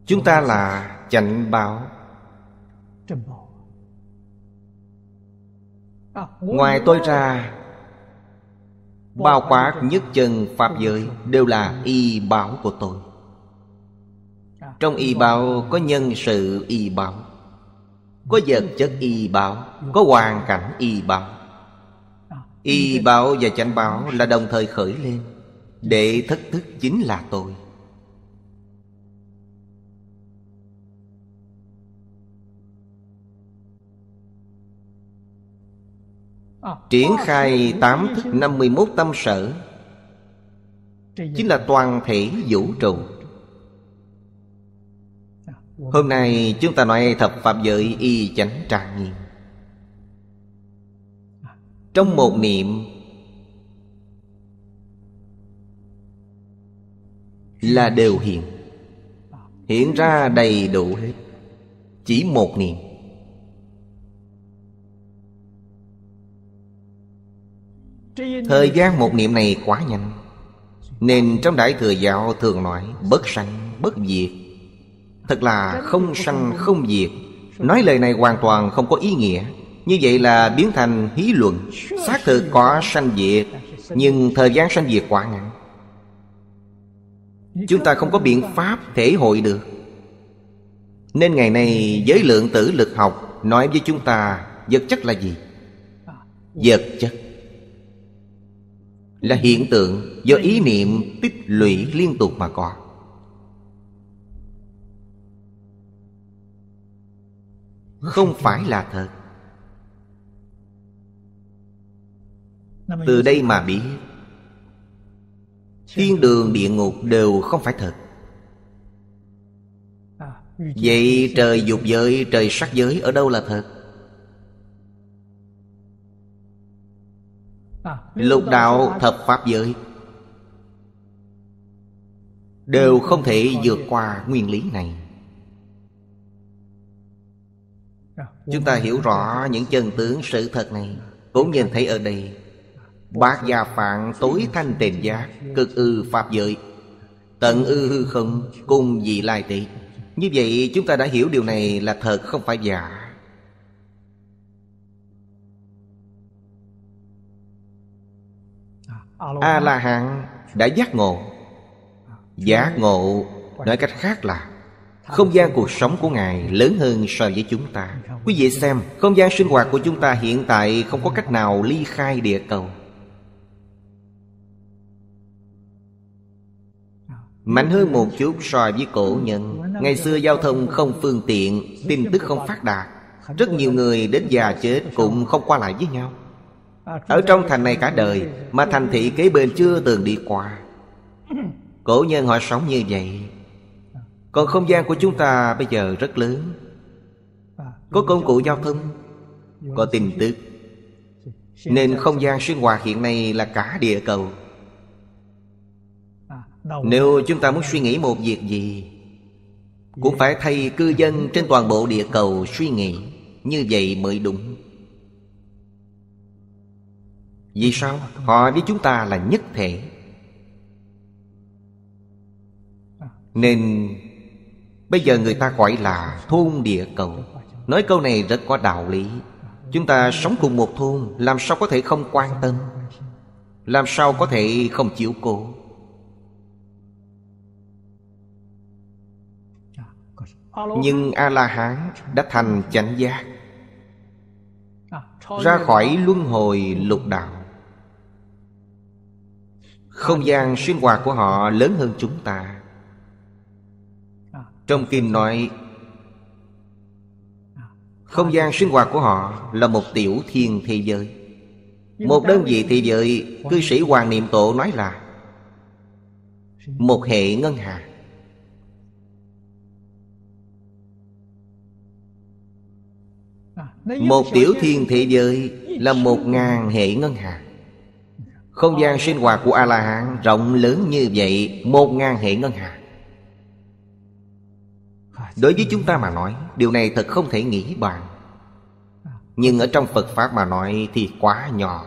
Chúng ta là chánh báo Ngoài tôi ra Bao quát nhất chân Pháp giới Đều là y báo của tôi trong y báo có nhân sự y báo Có vật chất y báo Có hoàn cảnh y báo Y báo và chánh báo là đồng thời khởi lên Để thất thức chính là tôi Triển khai tám thức 51 tâm sở Chính là toàn thể vũ trụ Hôm nay chúng ta nói thập phạm giới y chánh trang nghiêm Trong một niệm Là đều hiện Hiện ra đầy đủ hết Chỉ một niệm Thời gian một niệm này quá nhanh Nên trong Đại Thừa Giáo thường nói Bất sanh, bất diệt Thật là không sanh không diệt Nói lời này hoàn toàn không có ý nghĩa Như vậy là biến thành hí luận Xác thực có sanh diệt Nhưng thời gian sanh diệt quá ngắn Chúng ta không có biện pháp thể hội được Nên ngày nay giới lượng tử lực học Nói với chúng ta vật chất là gì? Vật chất Là hiện tượng do ý niệm tích lũy liên tục mà có không phải là thật từ đây mà biết thiên đường địa ngục đều không phải thật vậy trời dục giới trời sắc giới ở đâu là thật lục đạo thập pháp giới đều không thể vượt qua nguyên lý này Chúng ta hiểu rõ những chân tướng sự thật này Cũng nhìn thấy ở đây Bác gia phạn tối thanh tiền giác Cực ư pháp giới Tận ư hư không Cùng dị lai tỷ Như vậy chúng ta đã hiểu điều này là thật không phải giả A-la-hán đã giác ngộ Giác ngộ Nói cách khác là không gian cuộc sống của Ngài lớn hơn so với chúng ta Quý vị xem Không gian sinh hoạt của chúng ta hiện tại Không có cách nào ly khai địa cầu Mạnh hơn một chút so với cổ nhân Ngày xưa giao thông không phương tiện Tin tức không phát đạt Rất nhiều người đến già chết cũng không qua lại với nhau Ở trong thành này cả đời Mà thành thị kế bên chưa từng đi qua Cổ nhân họ sống như vậy còn không gian của chúng ta bây giờ rất lớn có công cụ giao thông có tin tức nên không gian xuyên hoạt hiện nay là cả địa cầu nếu chúng ta muốn suy nghĩ một việc gì Cũng phải thay cư dân trên toàn bộ địa cầu suy nghĩ Như vậy mới đúng Vì sao? Họ với chúng ta là nhất thể Nên Bây giờ người ta gọi là thôn địa cầu Nói câu này rất có đạo lý Chúng ta sống cùng một thôn Làm sao có thể không quan tâm Làm sao có thể không chịu cố Nhưng A-la-hán đã thành chánh giác Ra khỏi luân hồi lục đạo Không gian xuyên hòa của họ lớn hơn chúng ta trong kinh nói Không gian sinh hoạt của họ là một tiểu thiên thế giới Một đơn vị thế giới Cư sĩ Hoàng Niệm Tổ nói là Một hệ ngân hà Một tiểu thiên thế giới Là một ngàn hệ ngân hà Không gian sinh hoạt của A-la-hán Rộng lớn như vậy Một ngàn hệ ngân hà Đối với chúng ta mà nói Điều này thật không thể nghĩ bàn Nhưng ở trong Phật Pháp mà nói thì quá nhỏ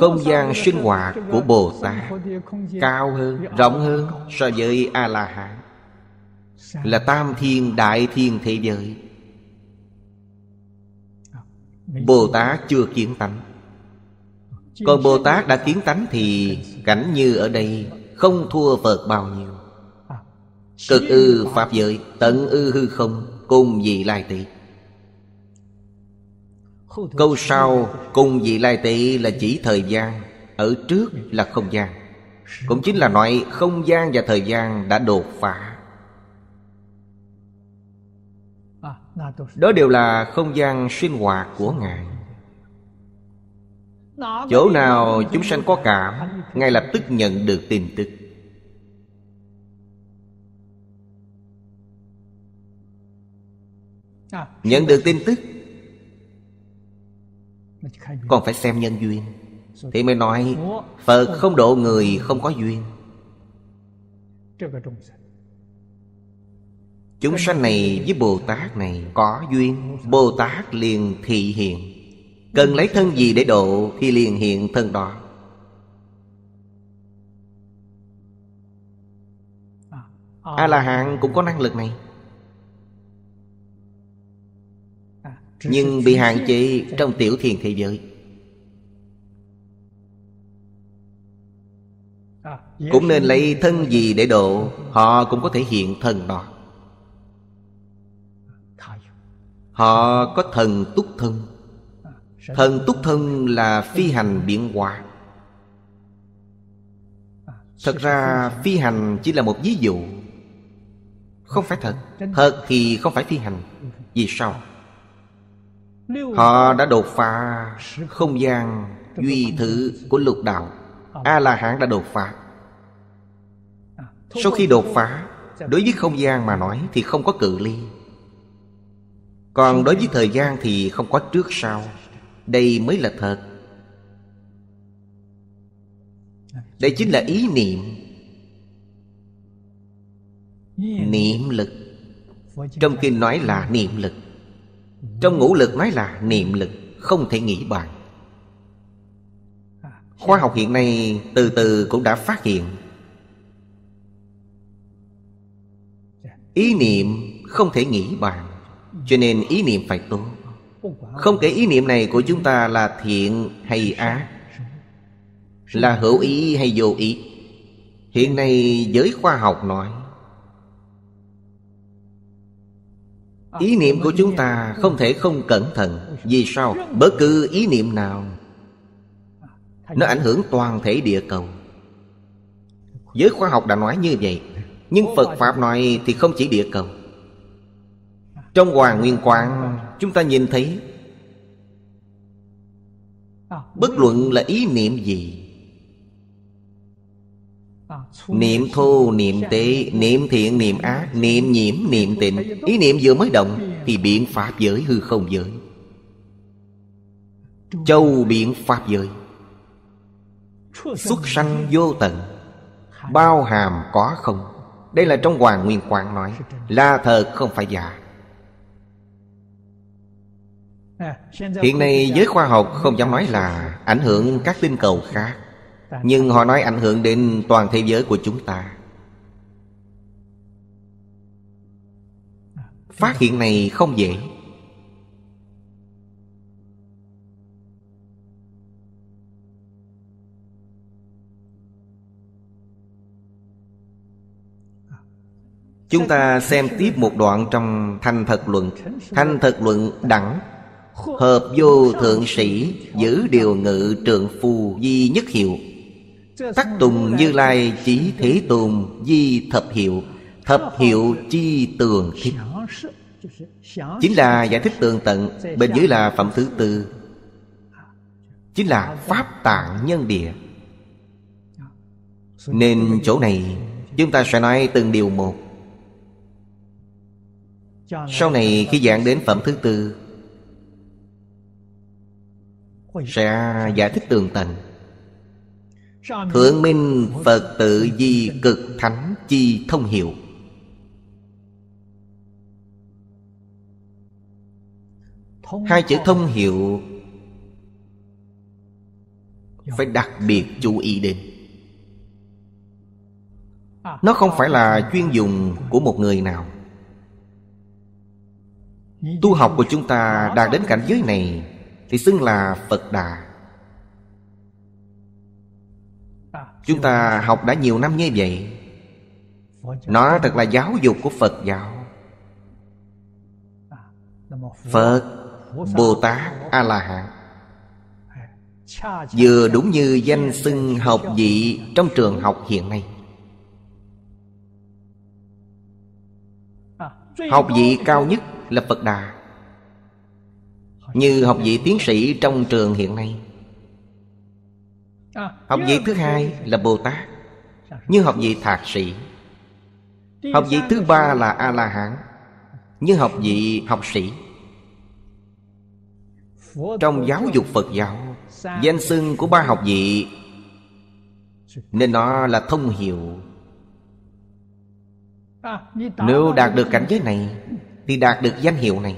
Không gian sinh hoạt của Bồ Tát Cao hơn, rộng hơn so với A-la-hán là tam thiên đại thiên thế giới à, Bồ Tát chưa kiến tánh Còn Bồ Tát đã kiến tánh thì Cảnh như ở đây Không thua Phật bao nhiêu à, Cực ư Pháp giới Tận ư hư không Cùng vị lai tỷ Câu sau Cùng vị lai tỷ là chỉ thời gian Ở trước là không gian Cũng chính là nói không gian và thời gian đã đột phá Đó đều là không gian sinh hoạt của Ngài Chỗ nào chúng sanh có cảm Ngay lập tức nhận được tin tức à, Nhận được tin tức Còn phải xem nhân duyên Thì mới nói Phật không độ người không có duyên Chúng sanh này với Bồ Tát này có duyên Bồ Tát liền thị hiện Cần lấy thân gì để độ Thì liền hiện thân đó A-la-hán cũng có năng lực này Nhưng bị hạn chế trong tiểu thiền thế giới Cũng nên lấy thân gì để độ Họ cũng có thể hiện thân đó Họ có thần túc thân Thần túc thân là phi hành biển hòa. Thật ra phi hành chỉ là một ví dụ Không phải thật Thật thì không phải phi hành Vì sao? Họ đã đột phá không gian duy thử của lục đạo A-la-hán đã đột phá Sau khi đột phá Đối với không gian mà nói Thì không có cự ly còn đối với thời gian thì không có trước sau đây mới là thật đây chính là ý niệm niệm lực trong kinh nói là niệm lực trong ngũ lực nói là niệm lực không thể nghĩ bàn khoa học hiện nay từ từ cũng đã phát hiện ý niệm không thể nghĩ bàn cho nên ý niệm phải tốt Không kể ý niệm này của chúng ta là thiện hay ác Là hữu ý hay vô ý Hiện nay giới khoa học nói Ý niệm của chúng ta không thể không cẩn thận Vì sao? Bất cứ ý niệm nào Nó ảnh hưởng toàn thể địa cầu Giới khoa học đã nói như vậy Nhưng Phật Pháp nói thì không chỉ địa cầu trong Hoàng Nguyên Quang Chúng ta nhìn thấy Bất luận là ý niệm gì Niệm thô, niệm tế, niệm thiện, niệm ác Niệm nhiễm, niệm tịnh Ý niệm vừa mới động Thì biện pháp giới hư không giới Châu biện pháp giới Xuất sanh vô tận Bao hàm có không Đây là trong Hoàng Nguyên Quảng nói Là thật không phải giả hiện nay giới khoa học không dám nói là ảnh hưởng các tinh cầu khác nhưng họ nói ảnh hưởng đến toàn thế giới của chúng ta phát hiện này không dễ Chúng ta xem tiếp một đoạn trong Thanh Thật Luận Thanh Thật Luận đẳng Hợp vô thượng sĩ Giữ điều ngự trượng phù di nhất hiệu Tắc tùng như lai chỉ thế tùng di thập hiệu Thập hiệu chi tường thiết Chính là giải thích tường tận Bên dưới là phẩm thứ tư Chính là Pháp tạng nhân địa Nên chỗ này Chúng ta sẽ nói từng điều một Sau này khi giảng đến phẩm thứ tư sẽ giải thích tường tận thượng minh phật tự di cực thánh chi thông hiệu hai chữ thông hiệu phải đặc biệt chú ý đến nó không phải là chuyên dùng của một người nào tu học của chúng ta đạt đến cảnh giới này thì xưng là phật đà chúng ta học đã nhiều năm như vậy nó thật là giáo dục của phật giáo phật bồ tát a la hán vừa đúng như danh xưng học vị trong trường học hiện nay học vị cao nhất là phật đà như học vị tiến sĩ trong trường hiện nay à, Học vị thứ hai là Bồ Tát Như học vị thạc sĩ Học vị thứ ba là A-la-hán Như học vị học sĩ Trong giáo dục Phật giáo Danh xưng của ba học vị Nên nó là thông hiệu à, Nếu đạt được cảnh giới này Thì đạt được danh hiệu này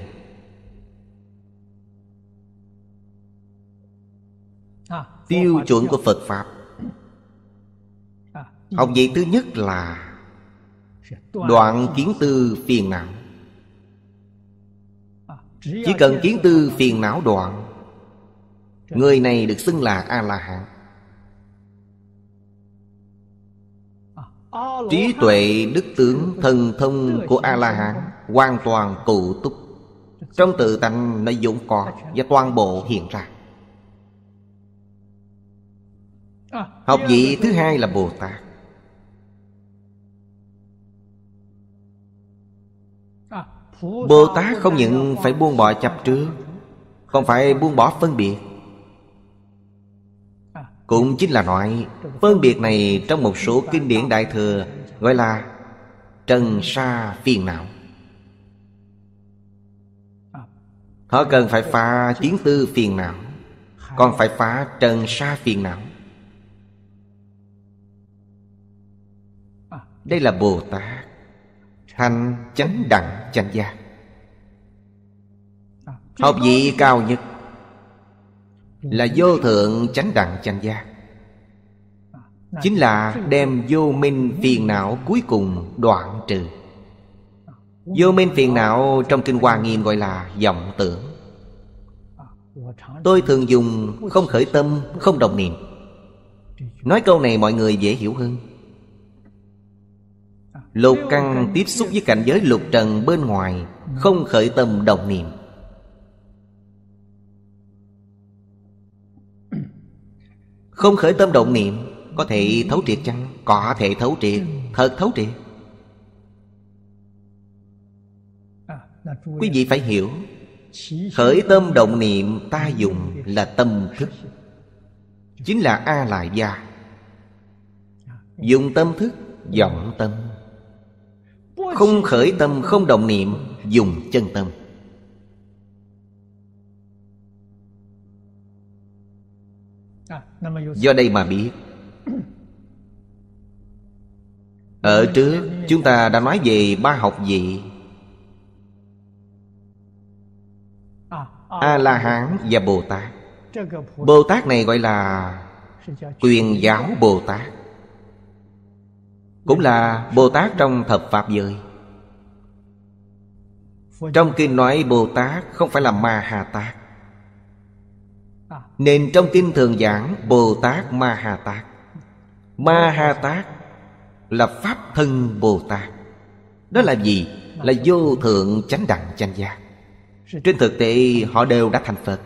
tiêu chuẩn của phật pháp học à. vị thứ nhất là đoạn kiến tư phiền não à, chỉ cần kiến tư phiền não đoạn người này được xưng là à, a la hán trí tuệ đức tướng thần thông của a la hán hoàn toàn cụ túc trong tự tánh nó dũng có và toàn bộ hiện ra À, học vị thứ hai là bồ tát à, bồ tát không những phải buông bỏ chấp trước còn phải buông bỏ phân biệt à, cũng chính là nói phân biệt này trong một số kinh điển đại thừa gọi là trần sa phiền não họ cần phải phá kiến tư phiền não còn phải phá trần sa phiền não Đây là Bồ Tát Hành chánh đẳng chánh gia à, Học vị cao nhất Là vô thượng chánh đẳng chánh gia à, Chính là đem vô minh phiền não cuối cùng đoạn trừ à, Vô minh phiền não trong Kinh Hoa Nghiêm gọi là vọng tưởng Tôi thường dùng không khởi tâm, không đồng niệm Nói câu này mọi người dễ hiểu hơn Lục căn tiếp xúc với cảnh giới lục trần bên ngoài Không khởi tâm đồng niệm Không khởi tâm động niệm Có thể thấu triệt chăng? Có thể thấu triệt Thật thấu triệt Quý vị phải hiểu Khởi tâm động niệm ta dùng là tâm thức Chính là A lại gia Dùng tâm thức vọng tâm không khởi tâm không động niệm Dùng chân tâm à, Do đây mà biết Ở trước chúng ta đã nói về ba học vị à, à, A-la-hán và Bồ-Tát Bồ-Tát này gọi là Quyền giáo Bồ-Tát cũng là Bồ Tát trong thập Pháp giới Trong kinh nói Bồ Tát không phải là Ma Hà Tát Nên trong kinh thường giảng Bồ Tát Ma Hà Tát Ma Hà Tát là Pháp thân Bồ Tát Đó là gì? Là vô thượng chánh đẳng chánh giác Trên thực tế họ đều đã thành Phật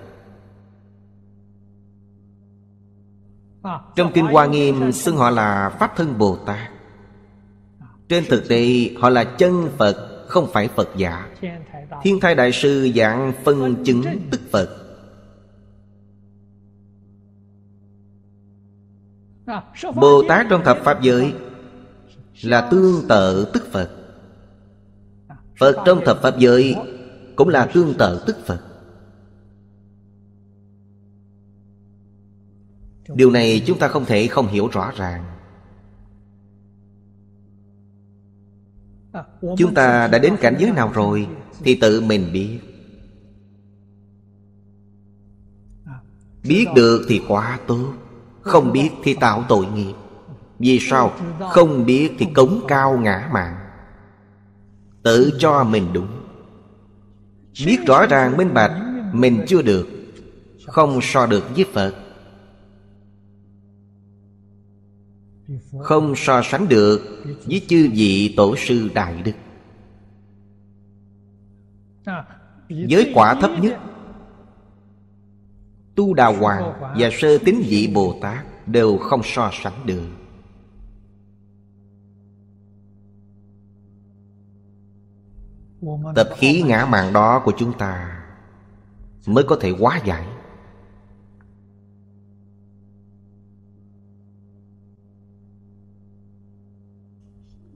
Trong Kinh Hoa Nghiêm xưng họ là Pháp Thân Bồ Tát trên thực tế họ là chân Phật Không phải Phật giả Thiên thai đại sư dạng phân chứng tức Phật Bồ Tát trong thập Pháp giới Là tương tự tức Phật Phật trong thập Pháp giới Cũng là tương tự tức Phật Điều này chúng ta không thể không hiểu rõ ràng Chúng ta đã đến cảnh giới nào rồi Thì tự mình biết Biết được thì quá tốt Không biết thì tạo tội nghiệp Vì sao không biết thì cống cao ngã mạng Tự cho mình đúng Biết rõ ràng minh bạch Mình chưa được Không so được với Phật không so sánh được với chư vị tổ sư đại đức giới quả thấp nhất tu đà hoàng và sơ tín vị bồ tát đều không so sánh được tập khí ngã mạn đó của chúng ta mới có thể hóa giải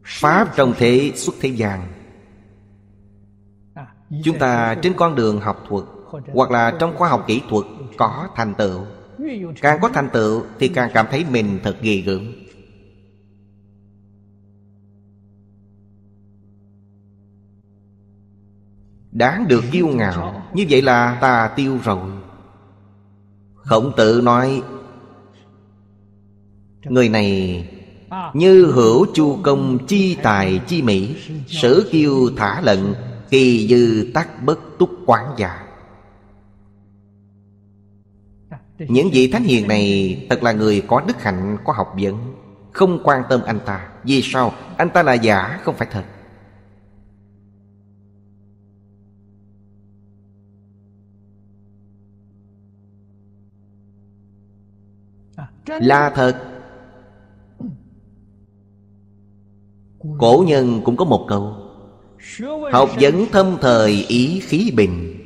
Pháp trong thế xuất thế gian Chúng ta trên con đường học thuật Hoặc là trong khoa học kỹ thuật Có thành tựu Càng có thành tựu Thì càng cảm thấy mình thật ghê gớm Đáng được kiêu ngạo Như vậy là ta tiêu rồi Khổng tử nói Người này như hữu chu công chi tài chi mỹ Sử kiêu thả lận Kỳ dư tác bất túc quán giả Những vị thánh hiền này Thật là người có đức hạnh, có học vấn Không quan tâm anh ta Vì sao? Anh ta là giả, không phải thật Là thật Cổ nhân cũng có một câu Học vấn thâm thời ý khí bình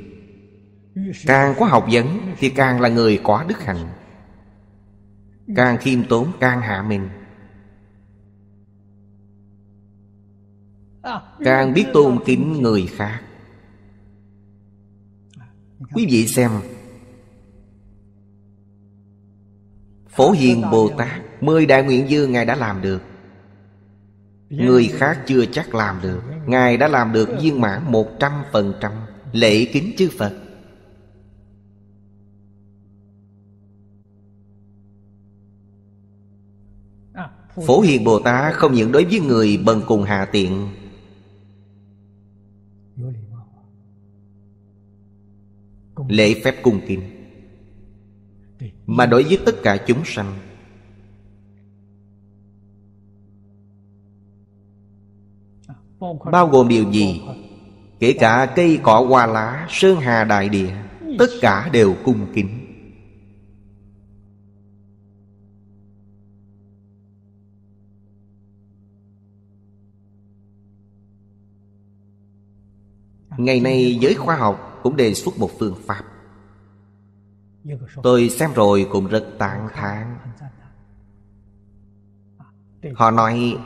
Càng có học vấn Thì càng là người có đức hạnh Càng khiêm tốn càng hạ mình Càng biết tôn kính người khác Quý vị xem Phổ Hiền Bồ Tát Mười đại nguyện dương Ngài đã làm được Người khác chưa chắc làm được Ngài đã làm được viên mãn một trăm phần trăm Lễ kính chư Phật Phổ Hiền Bồ Tát không những đối với người bần cùng hạ tiện Lễ phép cung kính Mà đối với tất cả chúng sanh bao gồm điều gì kể cả cây cỏ hoa lá sơn hà đại địa tất cả đều cung kính ngày nay giới khoa học cũng đề xuất một phương pháp tôi xem rồi cũng rất tán thán họ nói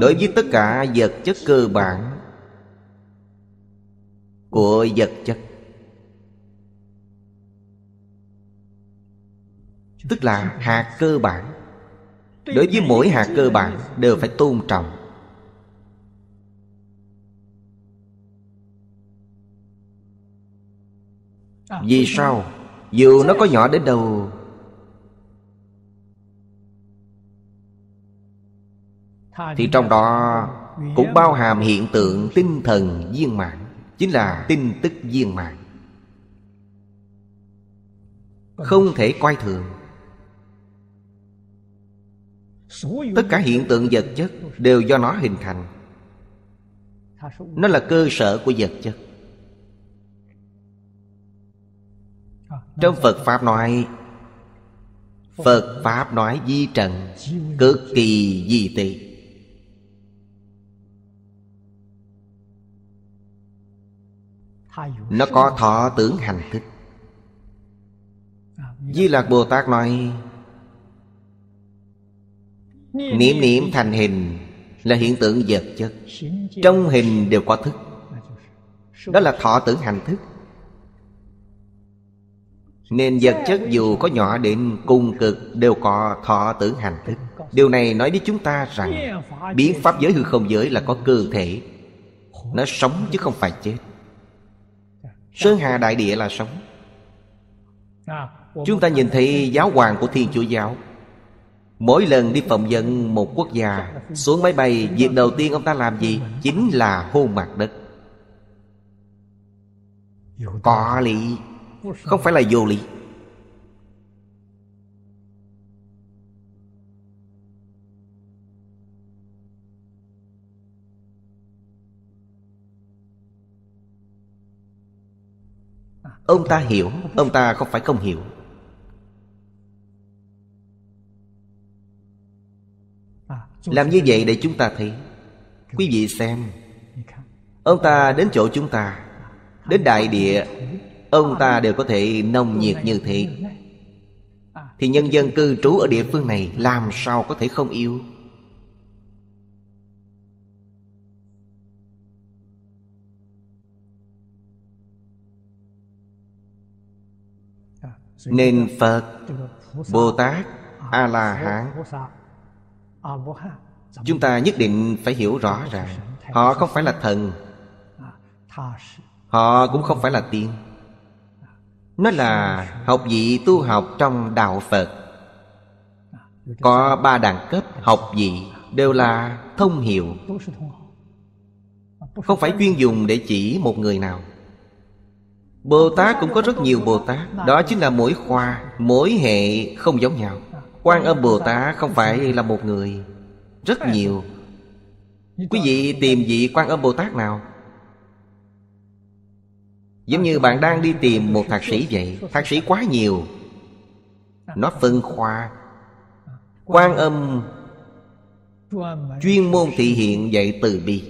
đối với tất cả vật chất cơ bản của vật chất tức là hạt cơ bản đối với mỗi hạt cơ bản đều phải tôn trọng vì sao dù nó có nhỏ đến đâu Thì trong đó cũng bao hàm hiện tượng tinh thần viên mãn Chính là tin tức viên mãn Không thể coi thường Tất cả hiện tượng vật chất đều do nó hình thành Nó là cơ sở của vật chất Trong Phật Pháp nói Phật Pháp nói di trần Cực kỳ di tỵ nó có thọ tưởng hành thức di lạc bồ tát nói niệm niệm thành hình là hiện tượng vật chất trong hình đều có thức đó là thọ tưởng hành thức nên vật chất dù có nhỏ đến cùng cực Đều có thọ tưởng hành thức Điều này nói với chúng ta rằng Biến pháp giới hư không giới là có cơ thể Nó sống chứ không phải chết Sơn Hà Đại Địa là sống Chúng ta nhìn thấy giáo hoàng của Thiên Chúa Giáo Mỗi lần đi phỏng vấn một quốc gia Xuống máy bay Việc đầu tiên ông ta làm gì Chính là hôn mặt đất Có lý Không phải là vô lý ông ta hiểu ông ta không phải không hiểu làm như vậy để chúng ta thấy quý vị xem ông ta đến chỗ chúng ta đến đại địa ông ta đều có thể nồng nhiệt như thế thì nhân dân cư trú ở địa phương này làm sao có thể không yêu nên phật bồ tát a la hán chúng ta nhất định phải hiểu rõ ràng họ không phải là thần họ cũng không phải là tiên nó là học vị tu học trong đạo phật có ba đẳng cấp học vị đều là thông hiệu không phải chuyên dùng để chỉ một người nào Bồ Tát cũng có rất nhiều Bồ Tát Đó chính là mỗi khoa Mỗi hệ không giống nhau Quan âm Bồ Tát không phải là một người Rất nhiều Quý vị tìm vị quan âm Bồ Tát nào Giống như bạn đang đi tìm một thạc sĩ vậy Thạc sĩ quá nhiều Nó phân khoa Quan âm Chuyên môn thị hiện dạy từ bi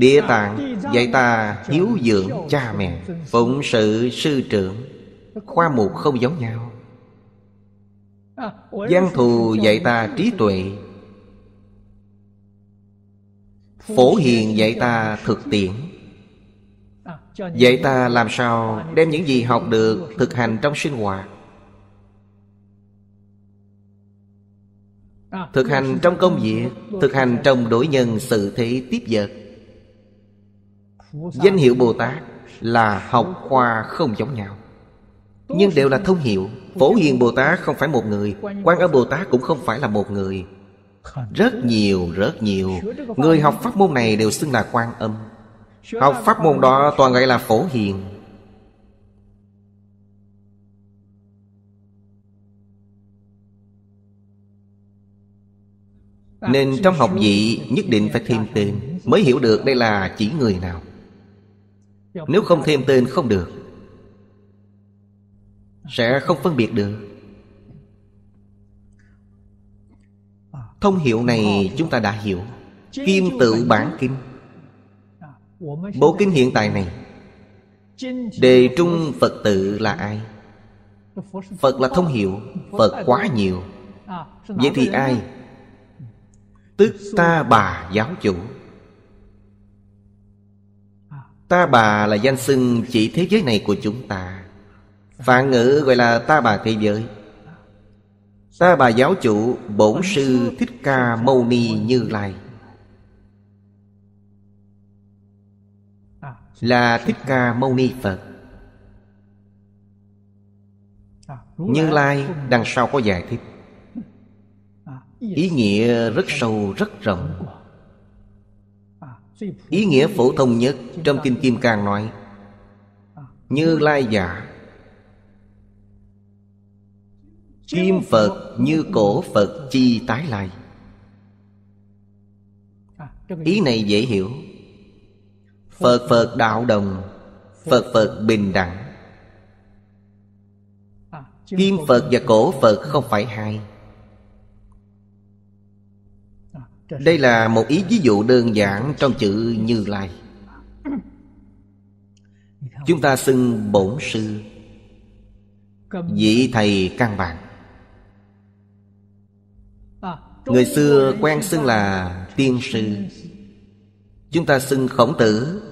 Địa tạng dạy ta hiếu dưỡng cha mẹ Phụng sự sư trưởng Khoa mục không giống nhau Giang thù dạy ta trí tuệ Phổ hiền dạy ta thực tiễn Dạy ta làm sao đem những gì học được thực hành trong sinh hoạt Thực hành trong công việc Thực hành trong đối nhân sự thế tiếp vật Danh hiệu Bồ Tát là học khoa không giống nhau Nhưng đều là thông hiệu Phổ Hiền Bồ Tát không phải một người Quan Âm Bồ Tát cũng không phải là một người Rất nhiều, rất nhiều Người học pháp môn này đều xưng là Quan Âm Học pháp môn đó toàn gọi là Phổ Hiền Nên trong học vị nhất định phải thêm tên Mới hiểu được đây là chỉ người nào nếu không thêm tên không được Sẽ không phân biệt được Thông hiệu này chúng ta đã hiểu Kim tự bản kinh Bộ kinh hiện tại này Đề trung Phật tự là ai? Phật là thông hiệu Phật quá nhiều Vậy thì ai? Tức ta bà giáo chủ Ta bà là danh xưng chỉ thế giới này của chúng ta Phạn ngữ gọi là ta bà thế giới Ta bà giáo chủ bổn sư Thích Ca Mâu Ni Như Lai Là Thích Ca Mâu Ni Phật Như Lai đằng sau có giải thích Ý nghĩa rất sâu rất rộng ý nghĩa phổ thông nhất trong kinh kim cang nói như lai giả kim phật như cổ phật chi tái lai ý này dễ hiểu phật phật đạo đồng phật phật bình đẳng kim phật và cổ phật không phải hai đây là một ý ví dụ đơn giản trong chữ như lai chúng ta xưng bổn sư vị thầy căn bản người xưa quen xưng là tiên sư chúng ta xưng khổng tử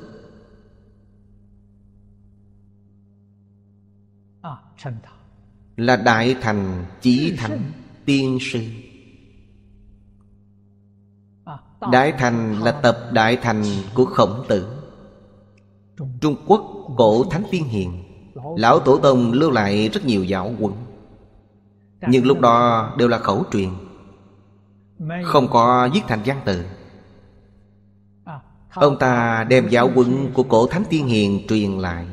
là đại thành chí thành tiên sư Đại thành là tập đại thành của khổng tử Trung Quốc cổ thánh tiên hiền Lão Tổ Tông lưu lại rất nhiều giáo quân Nhưng lúc đó đều là khẩu truyền Không có viết thành văn tự Ông ta đem giáo quân của cổ thánh tiên hiền truyền lại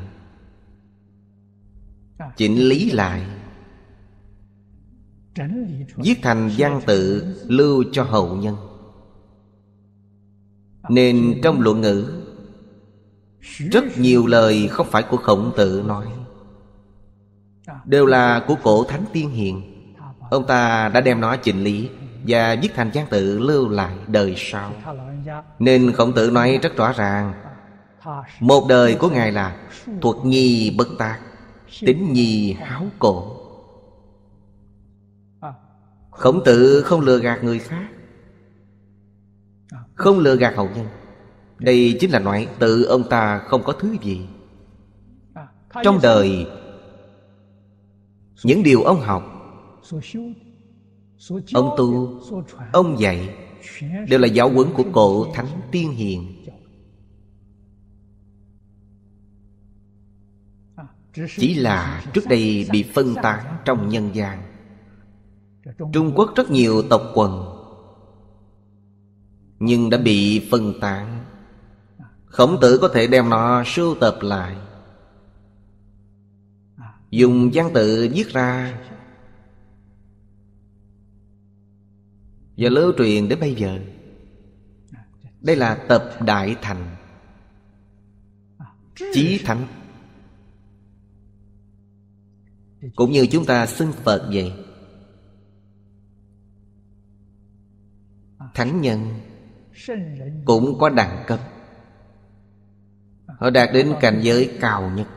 Chỉnh lý lại Viết thành văn tự lưu cho hậu nhân nên trong luận ngữ Rất nhiều lời không phải của khổng tử nói Đều là của cổ thánh tiên hiền Ông ta đã đem nó chỉnh lý Và viết thành văn tự lưu lại đời sau Nên khổng tử nói rất rõ ràng Một đời của Ngài là thuộc nhi bất tạc Tính nhi háo cổ Khổng tử không lừa gạt người khác không lừa gạt hậu nhân Đây chính là loại tự ông ta không có thứ gì Trong đời Những điều ông học Ông tu Ông dạy Đều là giáo huấn của cổ thánh tiên hiền Chỉ là trước đây bị phân tán trong nhân gian Trung Quốc rất nhiều tộc quần nhưng đã bị phân tán khổng tử có thể đem nó sưu tập lại dùng văn tự viết ra và lưu truyền đến bây giờ đây là tập đại thành chí thánh cũng như chúng ta xưng phật vậy thánh nhân cũng có đẳng cấp họ đạt đến cảnh giới cao nhất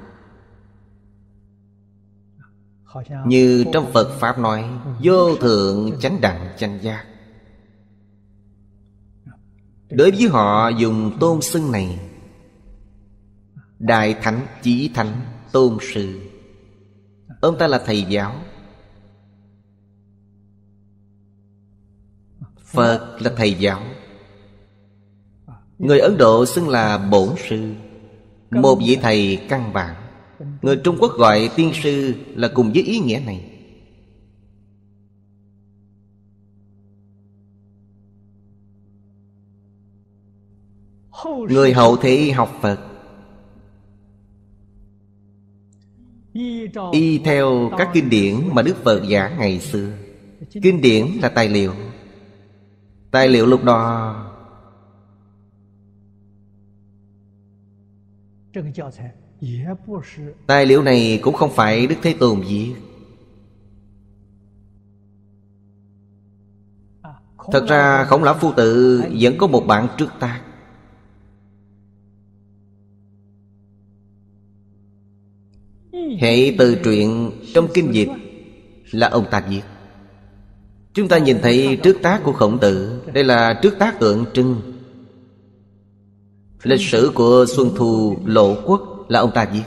như trong phật pháp nói vô thượng chánh đẳng chánh giác đối với họ dùng tôn xưng này đại thánh chỉ thánh tôn sư ông ta là thầy giáo phật là thầy giáo Người Ấn Độ xưng là bổn sư Một vị thầy căn bản Người Trung Quốc gọi tiên sư là cùng với ý nghĩa này Người hậu thị học Phật Y theo các kinh điển mà Đức Phật giảng ngày xưa Kinh điển là tài liệu Tài liệu lúc đó Tài liệu này cũng không phải Đức Thế Tôn viết Thật ra khổng lão phu tự vẫn có một bạn trước ta Hệ từ truyện trong kinh dịch là ông ta viết Chúng ta nhìn thấy trước tác của khổng tử Đây là trước tác tượng trưng Lịch sử của Xuân Thu Lộ Quốc là ông ta viết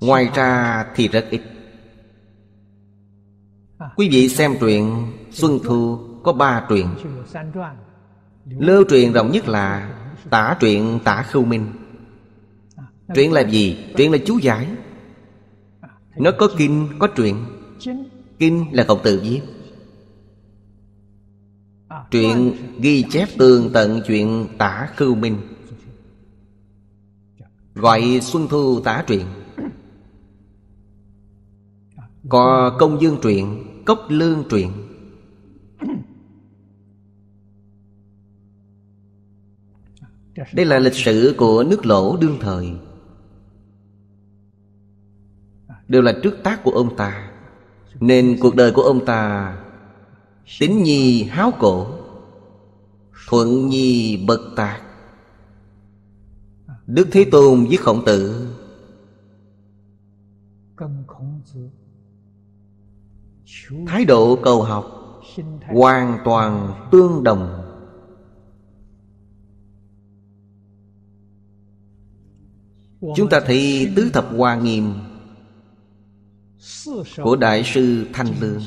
Ngoài ra thì rất ít Quý vị xem truyện Xuân Thu có ba truyện Lưu truyền rộng nhất là Tả truyện Tả Khưu Minh Truyện là gì? Truyện là chú giải Nó có kinh, có truyện Kinh là Khổng Tử viết Truyện ghi chép tường tận chuyện tả khưu minh Gọi Xuân Thu tả truyện Có công dương truyện, cốc lương truyện Đây là lịch sử của nước lỗ đương thời Đều là trước tác của ông ta nên cuộc đời của ông ta Tính nhi háo cổ Thuận nhi bậc tạc Đức Thế Tôn với Khổng Tử Thái độ cầu học Hoàn toàn tương đồng Chúng ta thấy tứ thập hoa nghiêm của đại sư thanh lương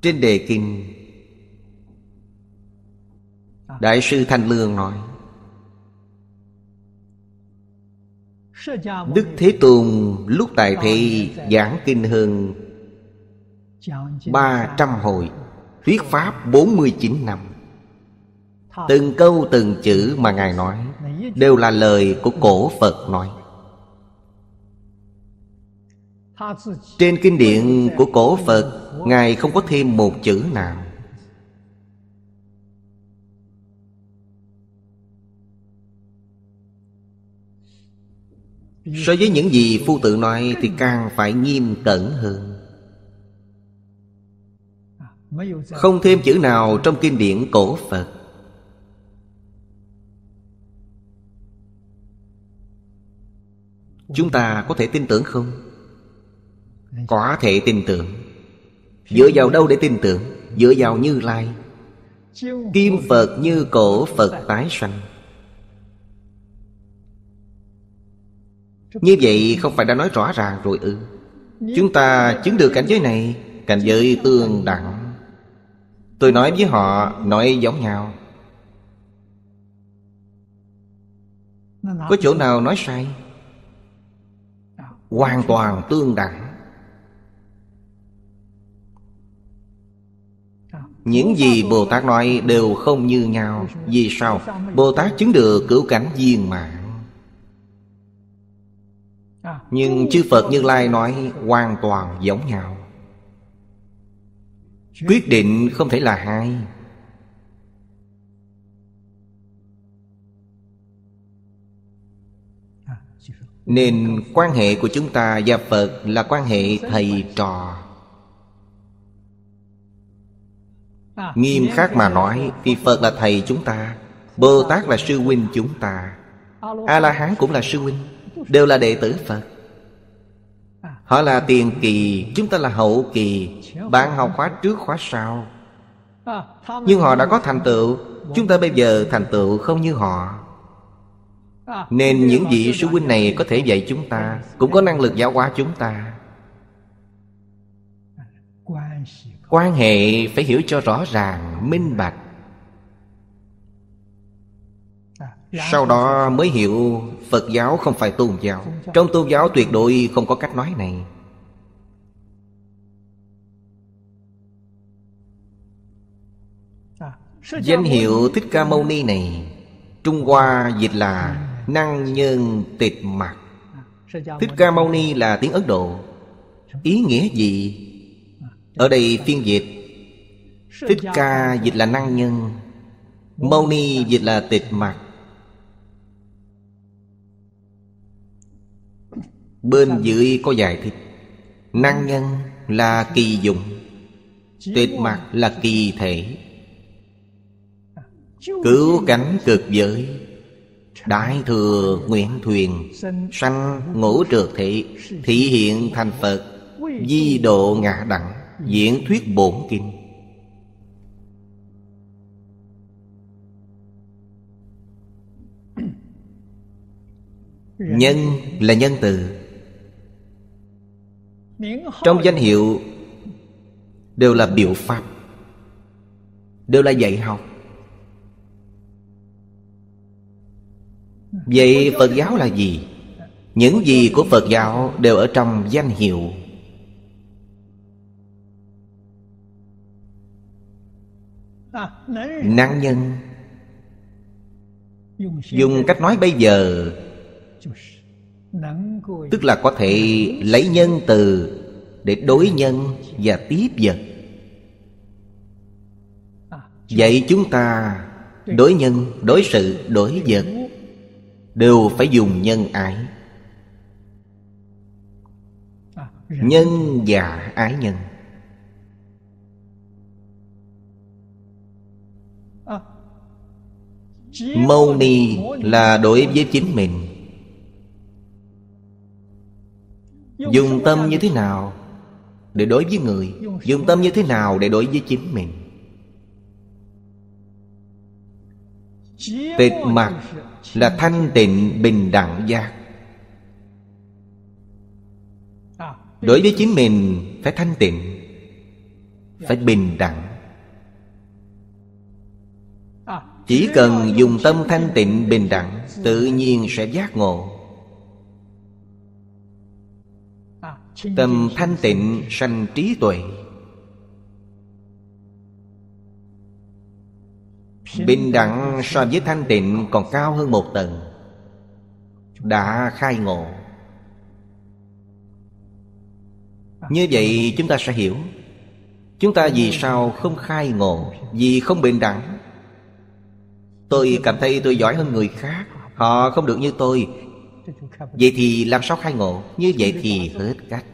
trên đề kinh đại sư thanh lương nói đức thế tôn lúc tại thị giảng kinh hơn ba trăm hồi Thuyết Pháp bốn mươi chín năm Từng câu từng chữ mà Ngài nói Đều là lời của cổ Phật nói trên kinh điển của cổ Phật Ngài không có thêm một chữ nào So với những gì phu tự nói Thì càng phải nghiêm cẩn hơn Không thêm chữ nào trong kinh điển cổ Phật Chúng ta có thể tin tưởng không? có thể tin tưởng dựa vào đâu để tin tưởng dựa vào như lai kim phật như cổ phật tái sanh như vậy không phải đã nói rõ ràng rồi ư ừ. chúng ta chứng được cảnh giới này cảnh giới tương đẳng tôi nói với họ nói giống nhau có chỗ nào nói sai hoàn toàn tương đẳng Những gì Bồ Tát nói đều không như nhau Vì sao? Bồ Tát chứng được cửu cảnh viên mạng Nhưng chư Phật Như Lai nói hoàn toàn giống nhau Quyết định không thể là hai Nên quan hệ của chúng ta và Phật là quan hệ thầy trò À, Nghiêm khắc mà nói Thì Phật là thầy chúng ta Bồ Tát là sư huynh chúng ta A-la-hán cũng là sư huynh Đều là đệ tử Phật à. Họ là tiền kỳ Chúng ta là hậu kỳ Bạn học khóa trước khóa sau à, Nhưng họ đã có thành tựu Chúng ta bây giờ thành tựu không như họ Nên những vị sư huynh này có thể dạy chúng ta Cũng có năng lực giáo hóa chúng ta quan hệ phải hiểu cho rõ ràng minh bạch sau đó mới hiểu phật giáo không phải tôn giáo trong tôn giáo tuyệt đối không có cách nói này danh hiệu thích ca mâu ni này trung hoa dịch là năng nhân tịch mặt thích ca mâu ni là tiếng ấn độ ý nghĩa gì ở đây phiên dịch Thích ca dịch là năng nhân Mâu ni dịch là tịch mặt Bên dưới có giải thích Năng nhân là kỳ dụng Tịch mặt là kỳ thể Cứu cánh cực giới Đại thừa nguyện thuyền Sanh ngũ trượt thị Thị hiện thành Phật Di độ ngã đẳng Diễn thuyết bổn kinh Nhân là nhân từ Trong danh hiệu Đều là biểu pháp Đều là dạy học Vậy Phật giáo là gì? Những gì của Phật giáo đều ở trong danh hiệu Năng nhân Dùng cách nói bây giờ Tức là có thể lấy nhân từ Để đối nhân và tiếp vật Vậy chúng ta đối nhân, đối sự, đối vật Đều phải dùng nhân ái Nhân và ái nhân Mâu ni là đối với chính mình Dùng tâm như thế nào Để đối với người Dùng tâm như thế nào để đối với chính mình Tịch mặt là thanh tịnh bình đẳng giác Đối với chính mình phải thanh tịnh Phải bình đẳng Chỉ cần dùng tâm thanh tịnh bình đẳng Tự nhiên sẽ giác ngộ Tâm thanh tịnh sanh trí tuệ Bình đẳng so với thanh tịnh còn cao hơn một tầng Đã khai ngộ Như vậy chúng ta sẽ hiểu Chúng ta vì sao không khai ngộ Vì không bình đẳng Tôi cảm thấy tôi giỏi hơn người khác Họ không được như tôi Vậy thì làm sao khai ngộ Như vậy thì hết cách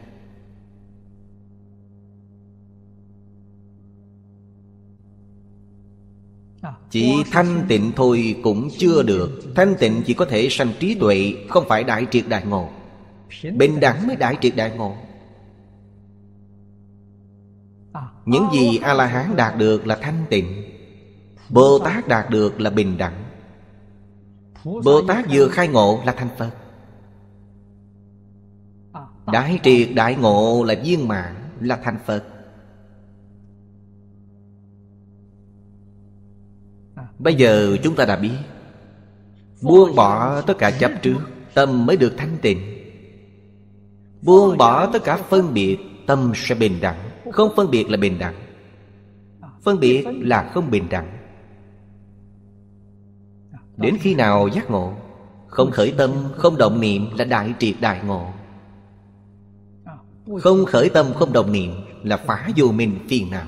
Chỉ thanh tịnh thôi cũng chưa được Thanh tịnh chỉ có thể sanh trí tuệ Không phải đại triệt đại ngộ Bình đẳng mới đại triệt đại ngộ Những gì A-la-hán đạt được là thanh tịnh Bồ Tát đạt được là bình đẳng Bồ Tát vừa khai ngộ là thành Phật Đại triệt đại ngộ là viên mạng Là thành Phật Bây giờ chúng ta đã biết Buông bỏ tất cả chấp trước Tâm mới được thanh tịnh Buông bỏ tất cả phân biệt Tâm sẽ bình đẳng Không phân biệt là bình đẳng Phân biệt là không bình đẳng Đến khi nào giác ngộ Không khởi tâm, không động niệm là đại triệt đại ngộ Không khởi tâm, không động niệm là phá vô minh phiền não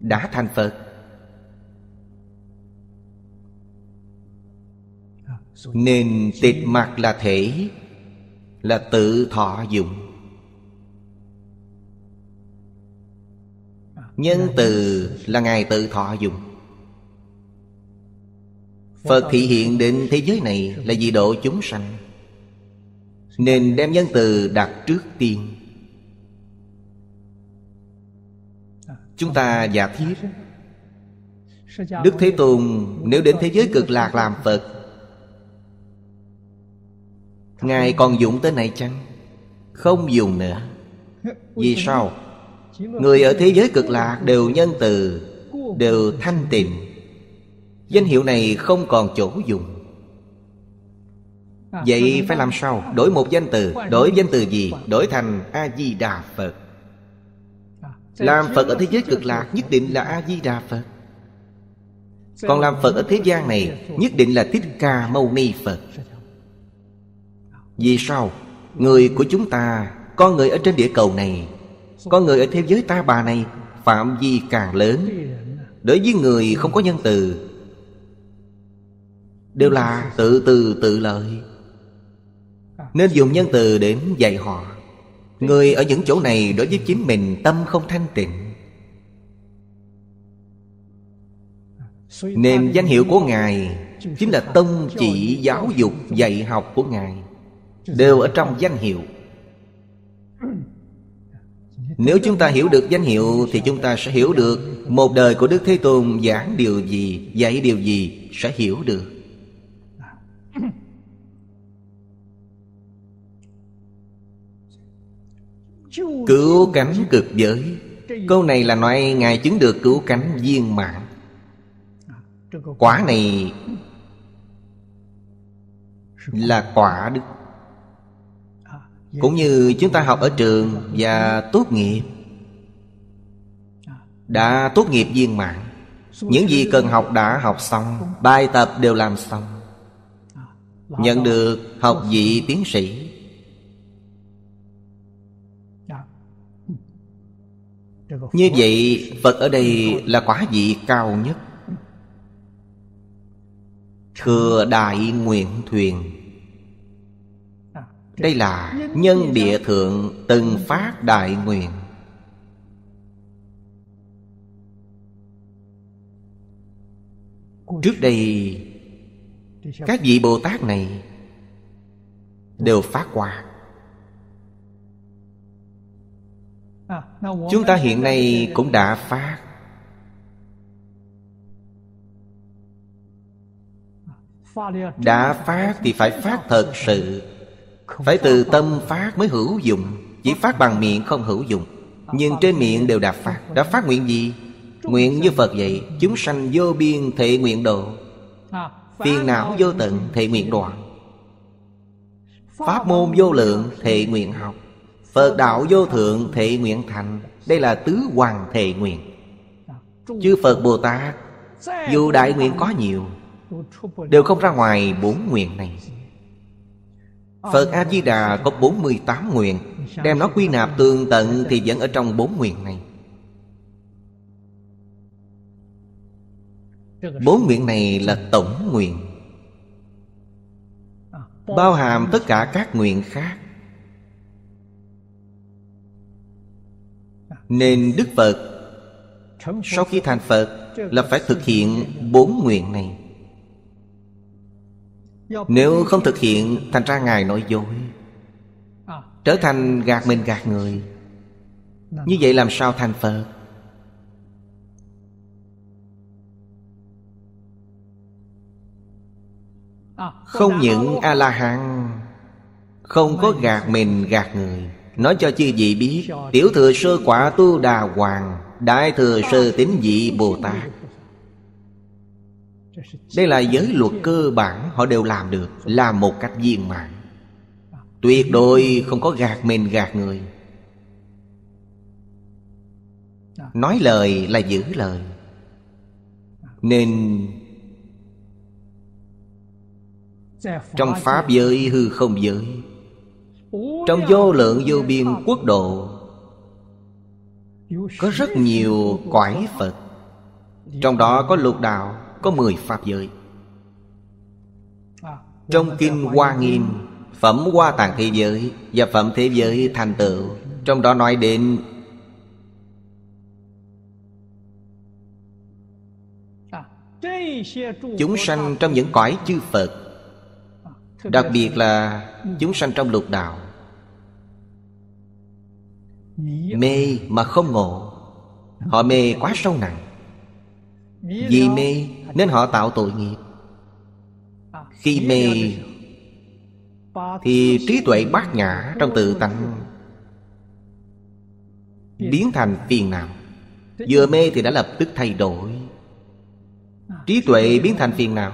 Đã thành Phật Nên tịch mặt là thể Là tự thọ dụng Nhân từ là Ngài tự thọ dụng Phật thị hiện đến thế giới này là vì độ chúng sanh Nên đem nhân từ đặt trước tiên Chúng ta giả thiết Đức Thế Tôn nếu đến thế giới cực lạc làm Phật Ngài còn dụng tới này chăng? Không dùng nữa Vì sao? Người ở thế giới cực lạc đều nhân từ Đều thanh tịnh Danh hiệu này không còn chỗ dùng Vậy phải làm sao? Đổi một danh từ Đổi danh từ gì? Đổi thành A-di-đà Phật Làm Phật ở thế giới cực lạc nhất định là A-di-đà Phật Còn làm Phật ở thế gian này Nhất định là Thích Ca Mâu Ni Phật Vì sao? Người của chúng ta Con người ở trên địa cầu này Con người ở thế giới ta bà này Phạm vi càng lớn Đối với người không có nhân từ đều là tự từ tự lợi nên dùng nhân từ đến dạy họ người ở những chỗ này đối với chính mình tâm không thanh tịnh nên danh hiệu của ngài chính là tông chỉ giáo dục dạy học của ngài đều ở trong danh hiệu nếu chúng ta hiểu được danh hiệu Thì chúng ta sẽ hiểu được Một đời của Đức Thế Tôn giảng điều gì Dạy điều gì Sẽ hiểu được Cứu cánh cực giới Câu này là nói Ngài chứng được cứu cánh viên mạng Quả này Là quả đức Cũng như chúng ta học ở trường Và tốt nghiệp Đã tốt nghiệp viên mạng Những gì cần học đã học xong Bài tập đều làm xong Nhận được học vị tiến sĩ Như vậy Phật ở đây là quả vị cao nhất Thừa Đại Nguyện Thuyền Đây là nhân địa thượng từng phát đại nguyện Trước đây Các vị Bồ Tát này Đều phát qua chúng ta hiện nay cũng đã phát đã phát thì phải phát thật sự phải từ tâm phát mới hữu dụng chỉ phát bằng miệng không hữu dụng nhưng trên miệng đều đã phát đã phát nguyện gì nguyện như phật vậy chúng sanh vô biên thệ nguyện độ phiền não vô tận thệ nguyện đoạn pháp môn vô lượng thệ nguyện học Phật đạo vô thượng thệ nguyện thành Đây là tứ hoàng thể nguyện Chư Phật Bồ Tát Dù đại nguyện có nhiều Đều không ra ngoài bốn nguyện này Phật A-di-đà có 48 nguyện Đem nó quy nạp tương tận Thì vẫn ở trong bốn nguyện này Bốn nguyện này là tổng nguyện Bao hàm tất cả các nguyện khác Nên Đức Phật Sau khi thành Phật Là phải thực hiện bốn nguyện này Nếu không thực hiện Thành ra Ngài nói dối Trở thành gạt mình gạt người Như vậy làm sao thành Phật Không những A-la-hán Không có gạt mình gạt người Nói cho chư vị biết Tiểu thừa sơ quả tu đà hoàng Đại thừa sơ tính vị Bồ Tát Đây là giới luật cơ bản Họ đều làm được Làm một cách viên mãn Tuyệt đối không có gạt mình gạt người Nói lời là giữ lời Nên Trong Pháp giới hư không giới trong vô lượng vô biên quốc độ Có rất nhiều quải Phật Trong đó có lục đạo Có mười Pháp giới Trong Kinh Hoa Nghiêm Phẩm Hoa tạng Thế Giới Và Phẩm Thế Giới Thành Tựu Trong đó nói đến Chúng sanh trong những cõi chư Phật Đặc biệt là chúng sanh trong lục đạo mê mà không ngộ họ mê quá sâu nặng vì mê nên họ tạo tội nghiệp à, khi mê thì trí tuệ bát nhã trong tự tánh biến thành phiền não vừa mê thì đã lập tức thay đổi à, trí tuệ biến thành phiền não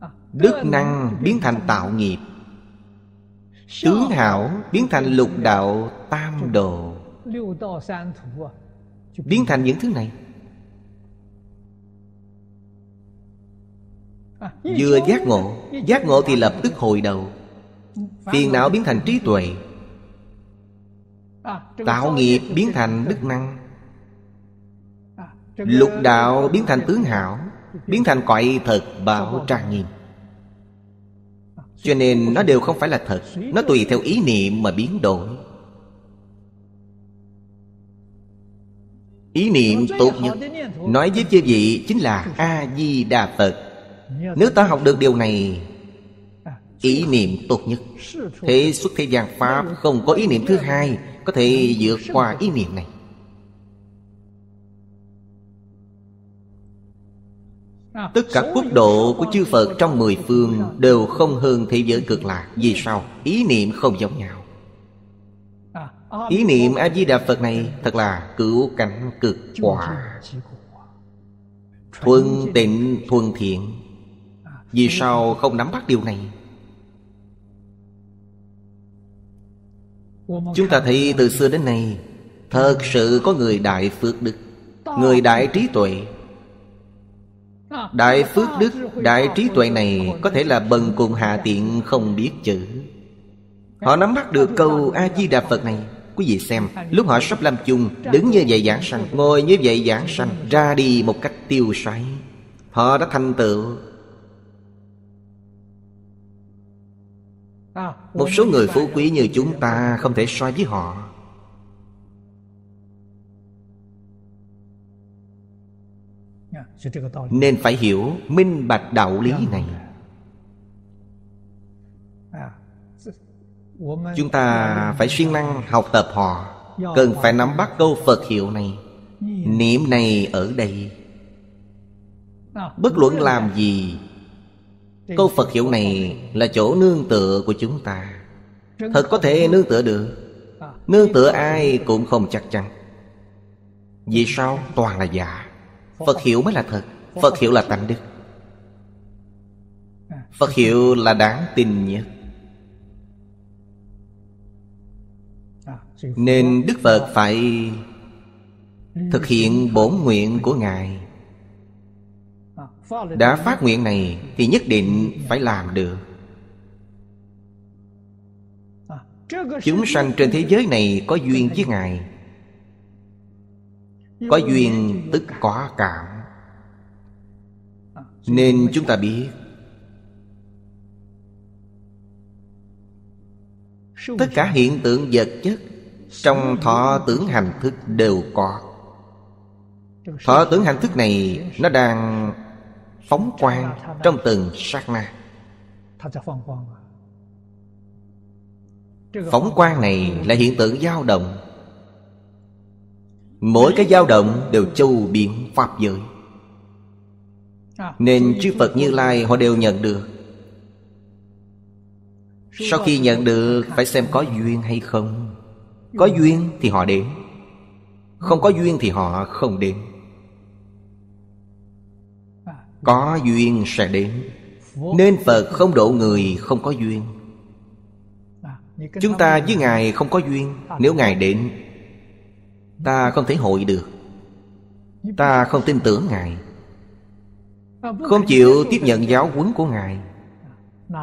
à, đức năng biến thành tạo nghiệp Tướng hảo biến thành lục đạo tam đồ Biến thành những thứ này Vừa giác ngộ Giác ngộ thì lập tức hồi đầu Phiền não biến thành trí tuệ Tạo nghiệp biến thành đức năng Lục đạo biến thành tướng hảo Biến thành cõi thật bảo trang nghiêm cho nên nó đều không phải là thật Nó tùy theo ý niệm mà biến đổi Ý niệm tốt nhất Nói với chư vị chính là A-di-đà Phật Nếu ta học được điều này Ý niệm tốt nhất Thế xuất thế gian Pháp không có ý niệm thứ hai Có thể vượt qua ý niệm này Tất cả quốc độ của chư Phật trong mười phương Đều không hơn thế giới cực lạc Vì sao? Ý niệm không giống nhau Ý niệm A-di-đà Phật này Thật là cửu cảnh cực quả Thuần tịnh thuần thiện Vì sao không nắm bắt điều này? Chúng ta thấy từ xưa đến nay Thật sự có người đại phước đức Người đại trí tuệ Đại phước đức, đại trí tuệ này Có thể là bần cùng hạ tiện không biết chữ Họ nắm bắt được câu A-di-đà Phật này Quý vị xem Lúc họ sắp làm chung Đứng như vậy giảng sanh Ngồi như vậy giảng sanh Ra đi một cách tiêu xoáy Họ đã thành tựu Một số người phú quý như chúng ta Không thể so với họ nên phải hiểu minh bạch đạo lý dạ. này à, chúng ta phải siêng năng học tập họ cần phải nắm bắt câu phật hiệu này niệm này ở đây bất luận làm gì câu phật hiệu này là chỗ nương tựa của chúng ta thật có thể nương tựa được à, nương tựa ai cũng không chắc chắn vì sao toàn là giả Phật hiểu mới là thật Phật hiểu là tánh đức Phật hiểu là đáng tin nhất Nên Đức Phật phải Thực hiện bổn nguyện của Ngài Đã phát nguyện này Thì nhất định phải làm được Chúng sanh trên thế giới này có duyên với Ngài có duyên tức có cảm Nên chúng ta biết Tất cả hiện tượng vật chất Trong thọ tưởng hành thức đều có Thọ tưởng hành thức này Nó đang phóng quang Trong từng sát na Phóng quang này là hiện tượng dao động Mỗi cái dao động đều châu biển Pháp giới à, Nên chư Phật Như Lai họ đều nhận được Sau khi nhận được phải xem có duyên hay không Có ừ. duyên thì họ đến Không có duyên thì họ không đến à. Có duyên sẽ đến Nên Phật không độ người không có duyên à, Chúng ta với Ngài không có duyên Nếu Ngài đến Ta không thể hội được Ta không tin tưởng Ngài Không chịu tiếp nhận giáo huấn của Ngài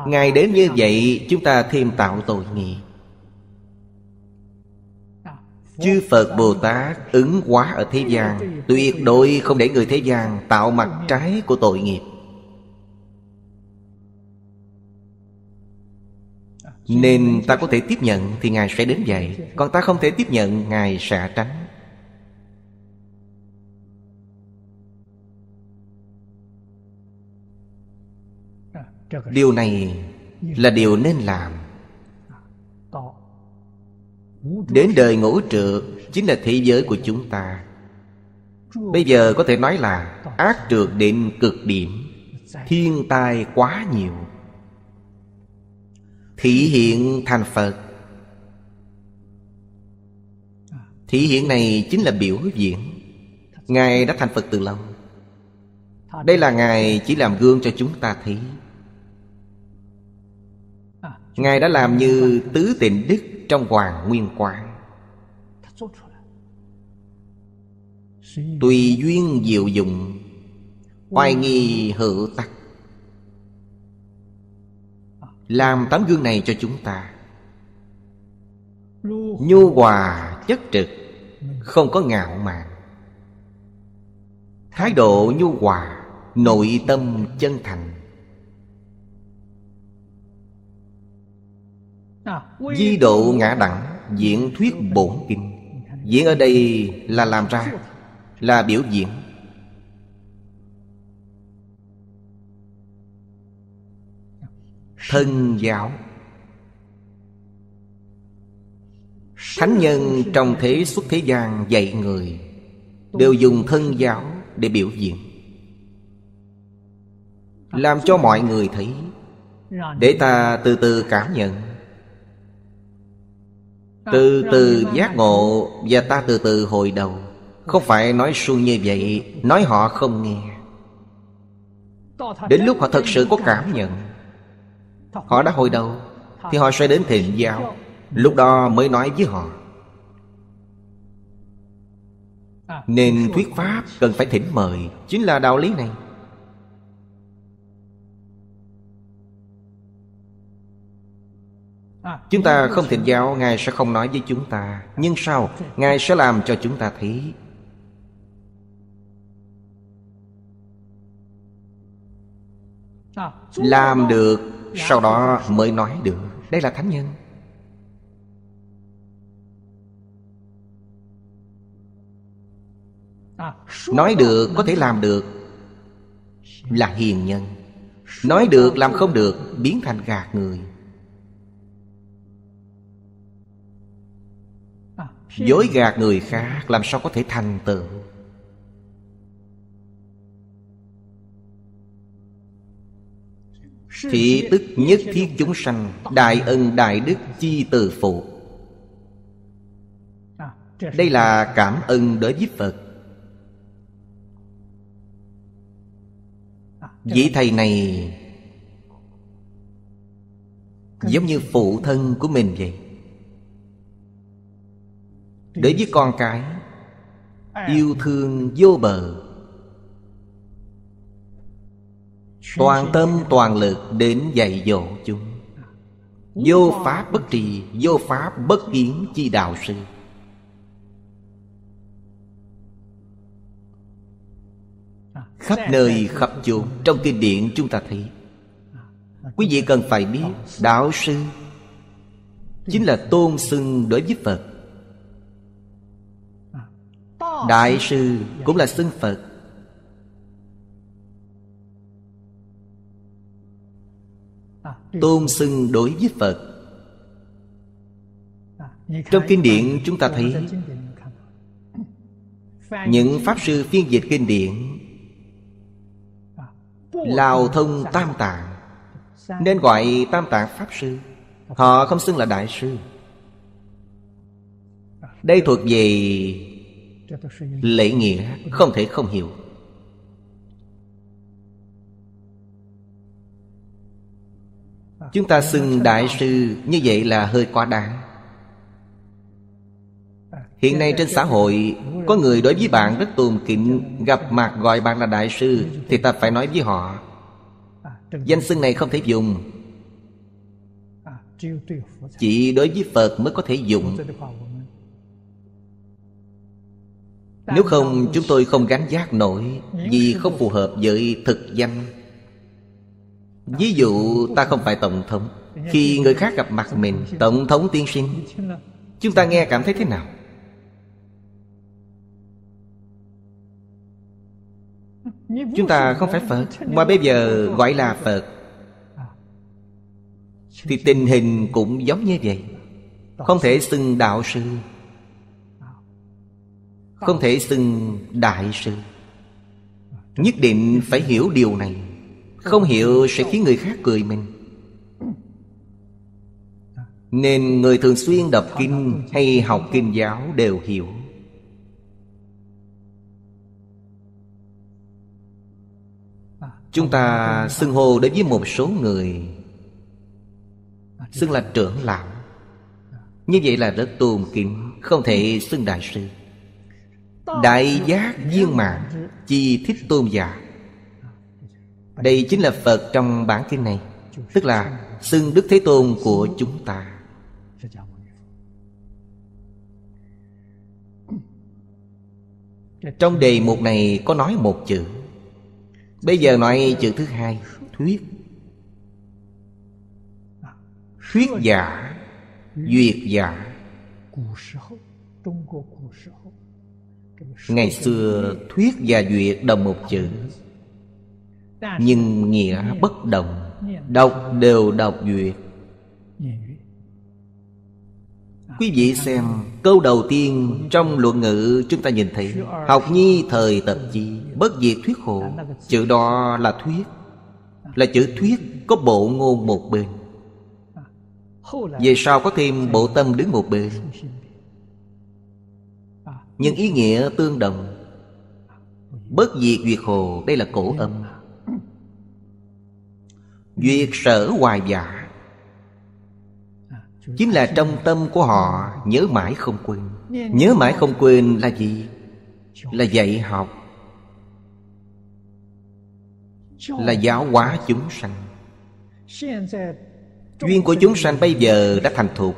Ngài đến như vậy Chúng ta thêm tạo tội nghiệp Chư Phật Bồ Tát ứng hóa ở thế gian Tuyệt đối không để người thế gian tạo mặt trái của tội nghiệp Nên ta có thể tiếp nhận thì Ngài sẽ đến vậy Còn ta không thể tiếp nhận Ngài sẽ tránh điều này là điều nên làm đến đời ngũ trượt chính là thế giới của chúng ta bây giờ có thể nói là ác trượt đến cực điểm thiên tai quá nhiều thị hiện thành phật thị hiện này chính là biểu diễn ngài đã thành phật từ lâu đây là ngài chỉ làm gương cho chúng ta thấy Ngài đã làm như tứ tịnh đức trong Hoàng Nguyên Quán Tùy duyên diệu dụng Oai nghi hữu tắc Làm tấm gương này cho chúng ta Nhu hòa chất trực Không có ngạo mạn Thái độ nhu hòa Nội tâm chân thành Di độ ngã đẳng Diễn thuyết bổn kinh Diễn ở đây là làm ra Là biểu diễn Thân giáo Thánh nhân trong thế xuất thế gian dạy người Đều dùng thân giáo để biểu diễn Làm cho mọi người thấy Để ta từ từ cảm nhận từ từ giác ngộ Và ta từ từ hồi đầu Không phải nói suông như vậy Nói họ không nghe Đến lúc họ thật sự có cảm nhận Họ đã hồi đầu Thì họ sẽ đến thiện giáo Lúc đó mới nói với họ Nên thuyết pháp cần phải thỉnh mời Chính là đạo lý này Chúng ta không thịnh giáo Ngài sẽ không nói với chúng ta Nhưng sau Ngài sẽ làm cho chúng ta thấy Làm được Sau đó mới nói được Đây là thánh nhân Nói được có thể làm được Là hiền nhân Nói được làm không được Biến thành gạt người dối à? gạt người khác làm sao có thể thành tựu thị tức nhất thiết chúng sanh đại ân đại đức chi từ phụ à, đây là cảm ơn đối với phật à, vị thầy này giống như phụ thân của mình vậy đối với con cái yêu thương vô bờ toàn tâm toàn lực đến dạy dỗ chúng vô pháp bất trì vô pháp bất kiến chi đạo sư khắp nơi khắp chốn trong kinh điển chúng ta thấy quý vị cần phải biết đạo sư chính là tôn xưng đối với phật Đại sư cũng là xưng Phật Tôn xưng đối với Phật Trong kinh điển chúng ta thấy Những Pháp sư phiên dịch kinh điển Lào thông tam tạng Nên gọi tam tạng Pháp sư Họ không xưng là Đại sư Đây thuộc về lễ nghĩa không thể không hiểu chúng ta xưng đại sư như vậy là hơi quá đáng hiện nay trên xã hội có người đối với bạn rất tôn kính gặp mặt gọi bạn là đại sư thì ta phải nói với họ danh xưng này không thể dùng chỉ đối với phật mới có thể dùng nếu không chúng tôi không gánh giác nổi Vì không phù hợp với thực danh Ví dụ ta không phải Tổng thống Khi người khác gặp mặt mình Tổng thống tiên sinh Chúng ta nghe cảm thấy thế nào? Chúng ta không phải Phật Mà bây giờ gọi là Phật Thì tình hình cũng giống như vậy Không thể xưng đạo sư không thể xưng đại sư Nhất định phải hiểu điều này Không hiểu sẽ khiến người khác cười mình Nên người thường xuyên đọc kinh hay học kinh giáo đều hiểu Chúng ta xưng hô đối với một số người Xưng là trưởng lão Như vậy là rất tôn kính Không thể xưng đại sư Đại giác viên mạng Chi thích tôn giả Đây chính là Phật trong bản kinh này Tức là xưng Đức Thế Tôn của chúng ta Trong đề mục này có nói một chữ Bây giờ nói chữ thứ hai Thuyết Thuyết giả Duyệt giả Ngày xưa thuyết và duyệt đồng một chữ Nhưng nghĩa bất đồng Đọc đều đọc duyệt Quý vị xem câu đầu tiên trong luận ngữ chúng ta nhìn thấy Học nhi thời tập chi Bất diệt thuyết khổ Chữ đó là thuyết Là chữ thuyết có bộ ngôn một bên Về sau có thêm bộ tâm đứng một bên nhưng ý nghĩa tương đồng bất diệt duyệt hồ đây là cổ âm duyệt sở hoài giả chính là trong tâm của họ nhớ mãi không quên nhớ mãi không quên là gì là dạy học là giáo hóa chúng sanh duyên của chúng sanh bây giờ đã thành thục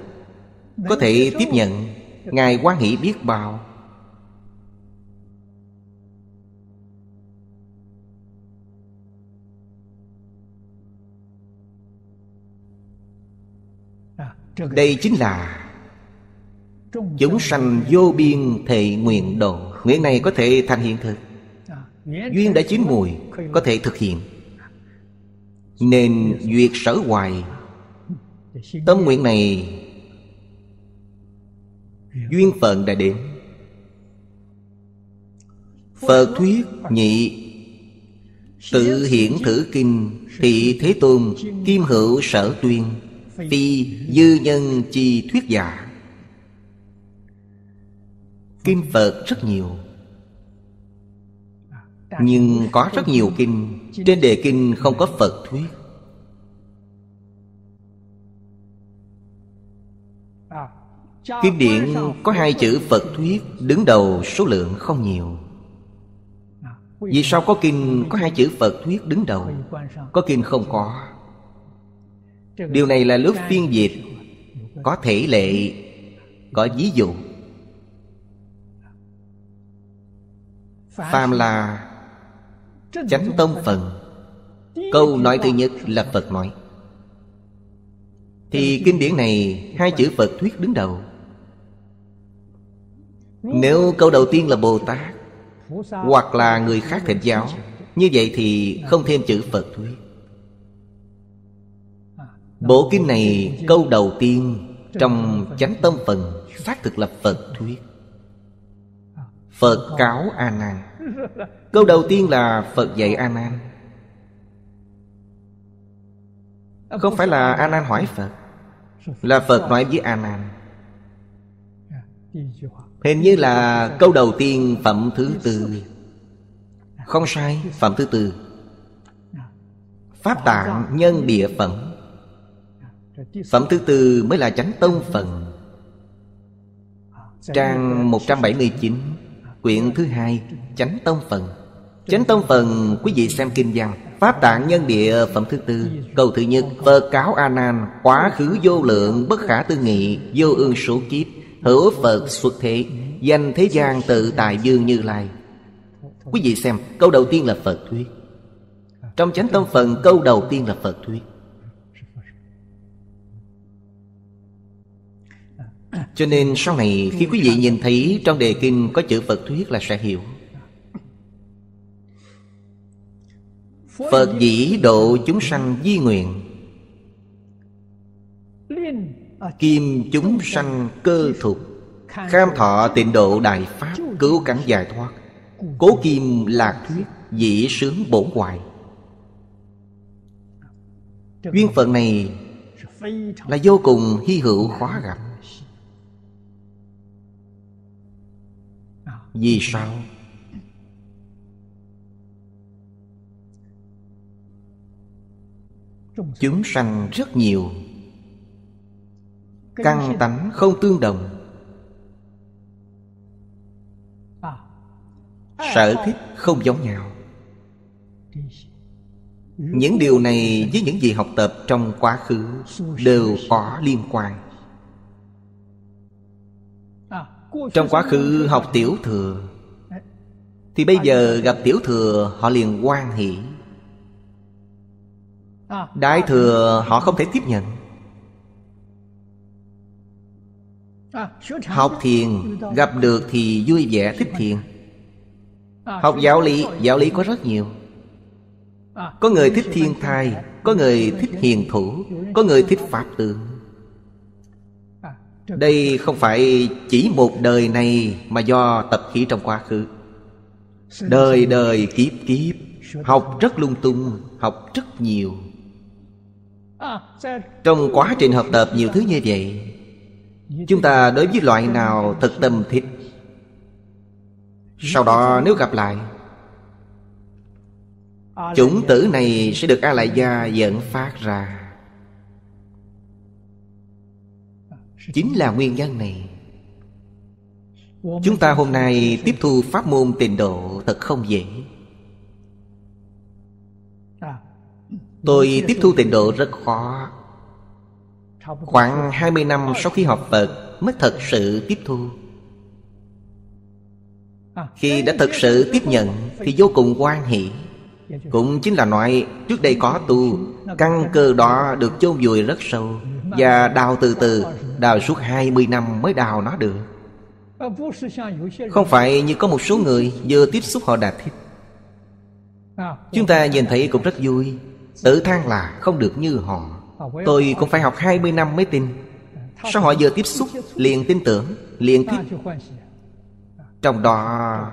có thể tiếp nhận ngài quan hỷ biết bao Đây chính là Chúng sanh vô biên thệ nguyện độ Nguyện này có thể thành hiện thực à, Duyên đã chín mùi Có thể thực hiện Nên duyệt sở hoài Tâm nguyện này Duyên phận đã đến Phật thuyết nhị Tự hiển thử kinh Thị Thế Tôn Kim hữu sở tuyên phi dư nhân chi thuyết giả kinh phật rất nhiều nhưng có rất nhiều kinh trên đề kinh không có phật thuyết Kinh điển có hai chữ Phật thuyết Đứng đầu số lượng không nhiều Vì sao có kinh có hai chữ Phật thuyết đứng đầu Có kinh không có điều này là lúc phiên dịch có thể lệ có ví dụ phàm là chánh tông phần câu nói thứ nhất là phật nói thì kinh điển này hai chữ phật thuyết đứng đầu nếu câu đầu tiên là bồ tát hoặc là người khác thịnh giáo như vậy thì không thêm chữ phật thuyết Bộ kinh này câu đầu tiên Trong chánh tâm phần Xác thực là Phật thuyết Phật cáo A Nan Câu đầu tiên là Phật dạy A Nan Không phải là A Nan hỏi Phật Là Phật nói với A Nan Hình như là câu đầu tiên phẩm thứ tư Không sai, phẩm thứ tư Pháp tạng nhân địa phẩm Phẩm thứ tư mới là chánh tông phần Trang 179 quyển thứ hai Chánh tông phần Chánh tông phần quý vị xem kinh văn Pháp tạng nhân địa phẩm thứ tư Câu thứ nhất Phật cáo A Nan Quá khứ vô lượng bất khả tư nghị Vô ương số kiếp Hữu Phật xuất thế Danh thế gian tự tại dương như lai Quý vị xem câu đầu tiên là Phật thuyết Trong chánh tông phần câu đầu tiên là Phật thuyết Cho nên sau này khi quý vị nhìn thấy trong đề kinh có chữ Phật thuyết là sẽ hiểu Phật dĩ độ chúng sanh di nguyện Kim chúng sanh cơ thuộc Kham thọ tịnh độ đại pháp Cứu cảnh giải thoát Cố kim lạc thuyết Dĩ sướng bổn hoài Duyên phận này Là vô cùng hy hữu khó gặp Vì sao? Chúng sanh rất nhiều Căn tánh không tương đồng Sở thích không giống nhau Những điều này với những gì học tập trong quá khứ Đều có liên quan trong quá khứ học tiểu thừa Thì bây giờ gặp tiểu thừa họ liền quan hỷ Đại thừa họ không thể tiếp nhận Học thiền gặp được thì vui vẻ thích thiền Học giáo lý, giáo lý có rất nhiều Có người thích thiên thai Có người thích hiền thủ Có người thích pháp tượng đây không phải chỉ một đời này mà do tập khí trong quá khứ đời đời kiếp kiếp học rất lung tung học rất nhiều trong quá trình học tập nhiều thứ như vậy chúng ta đối với loại nào thực tâm thích sau đó nếu gặp lại chủng tử này sẽ được a lại gia dẫn phát ra Chính là nguyên nhân này Chúng ta hôm nay tiếp thu pháp môn tịnh độ thật không dễ Tôi tiếp thu tịnh độ rất khó Khoảng 20 năm sau khi học Phật Mới thật sự tiếp thu Khi đã thật sự tiếp nhận Thì vô cùng quan hệ Cũng chính là loại Trước đây có tu Căn cơ đó được chôn vùi rất sâu và đào từ từ Đào suốt 20 năm mới đào nó được Không phải như có một số người Vừa tiếp xúc họ đạt thích Chúng ta nhìn thấy cũng rất vui Tự than là không được như họ Tôi cũng phải học 20 năm mới tin Sao họ vừa tiếp xúc Liền tin tưởng Liền thích Trong đó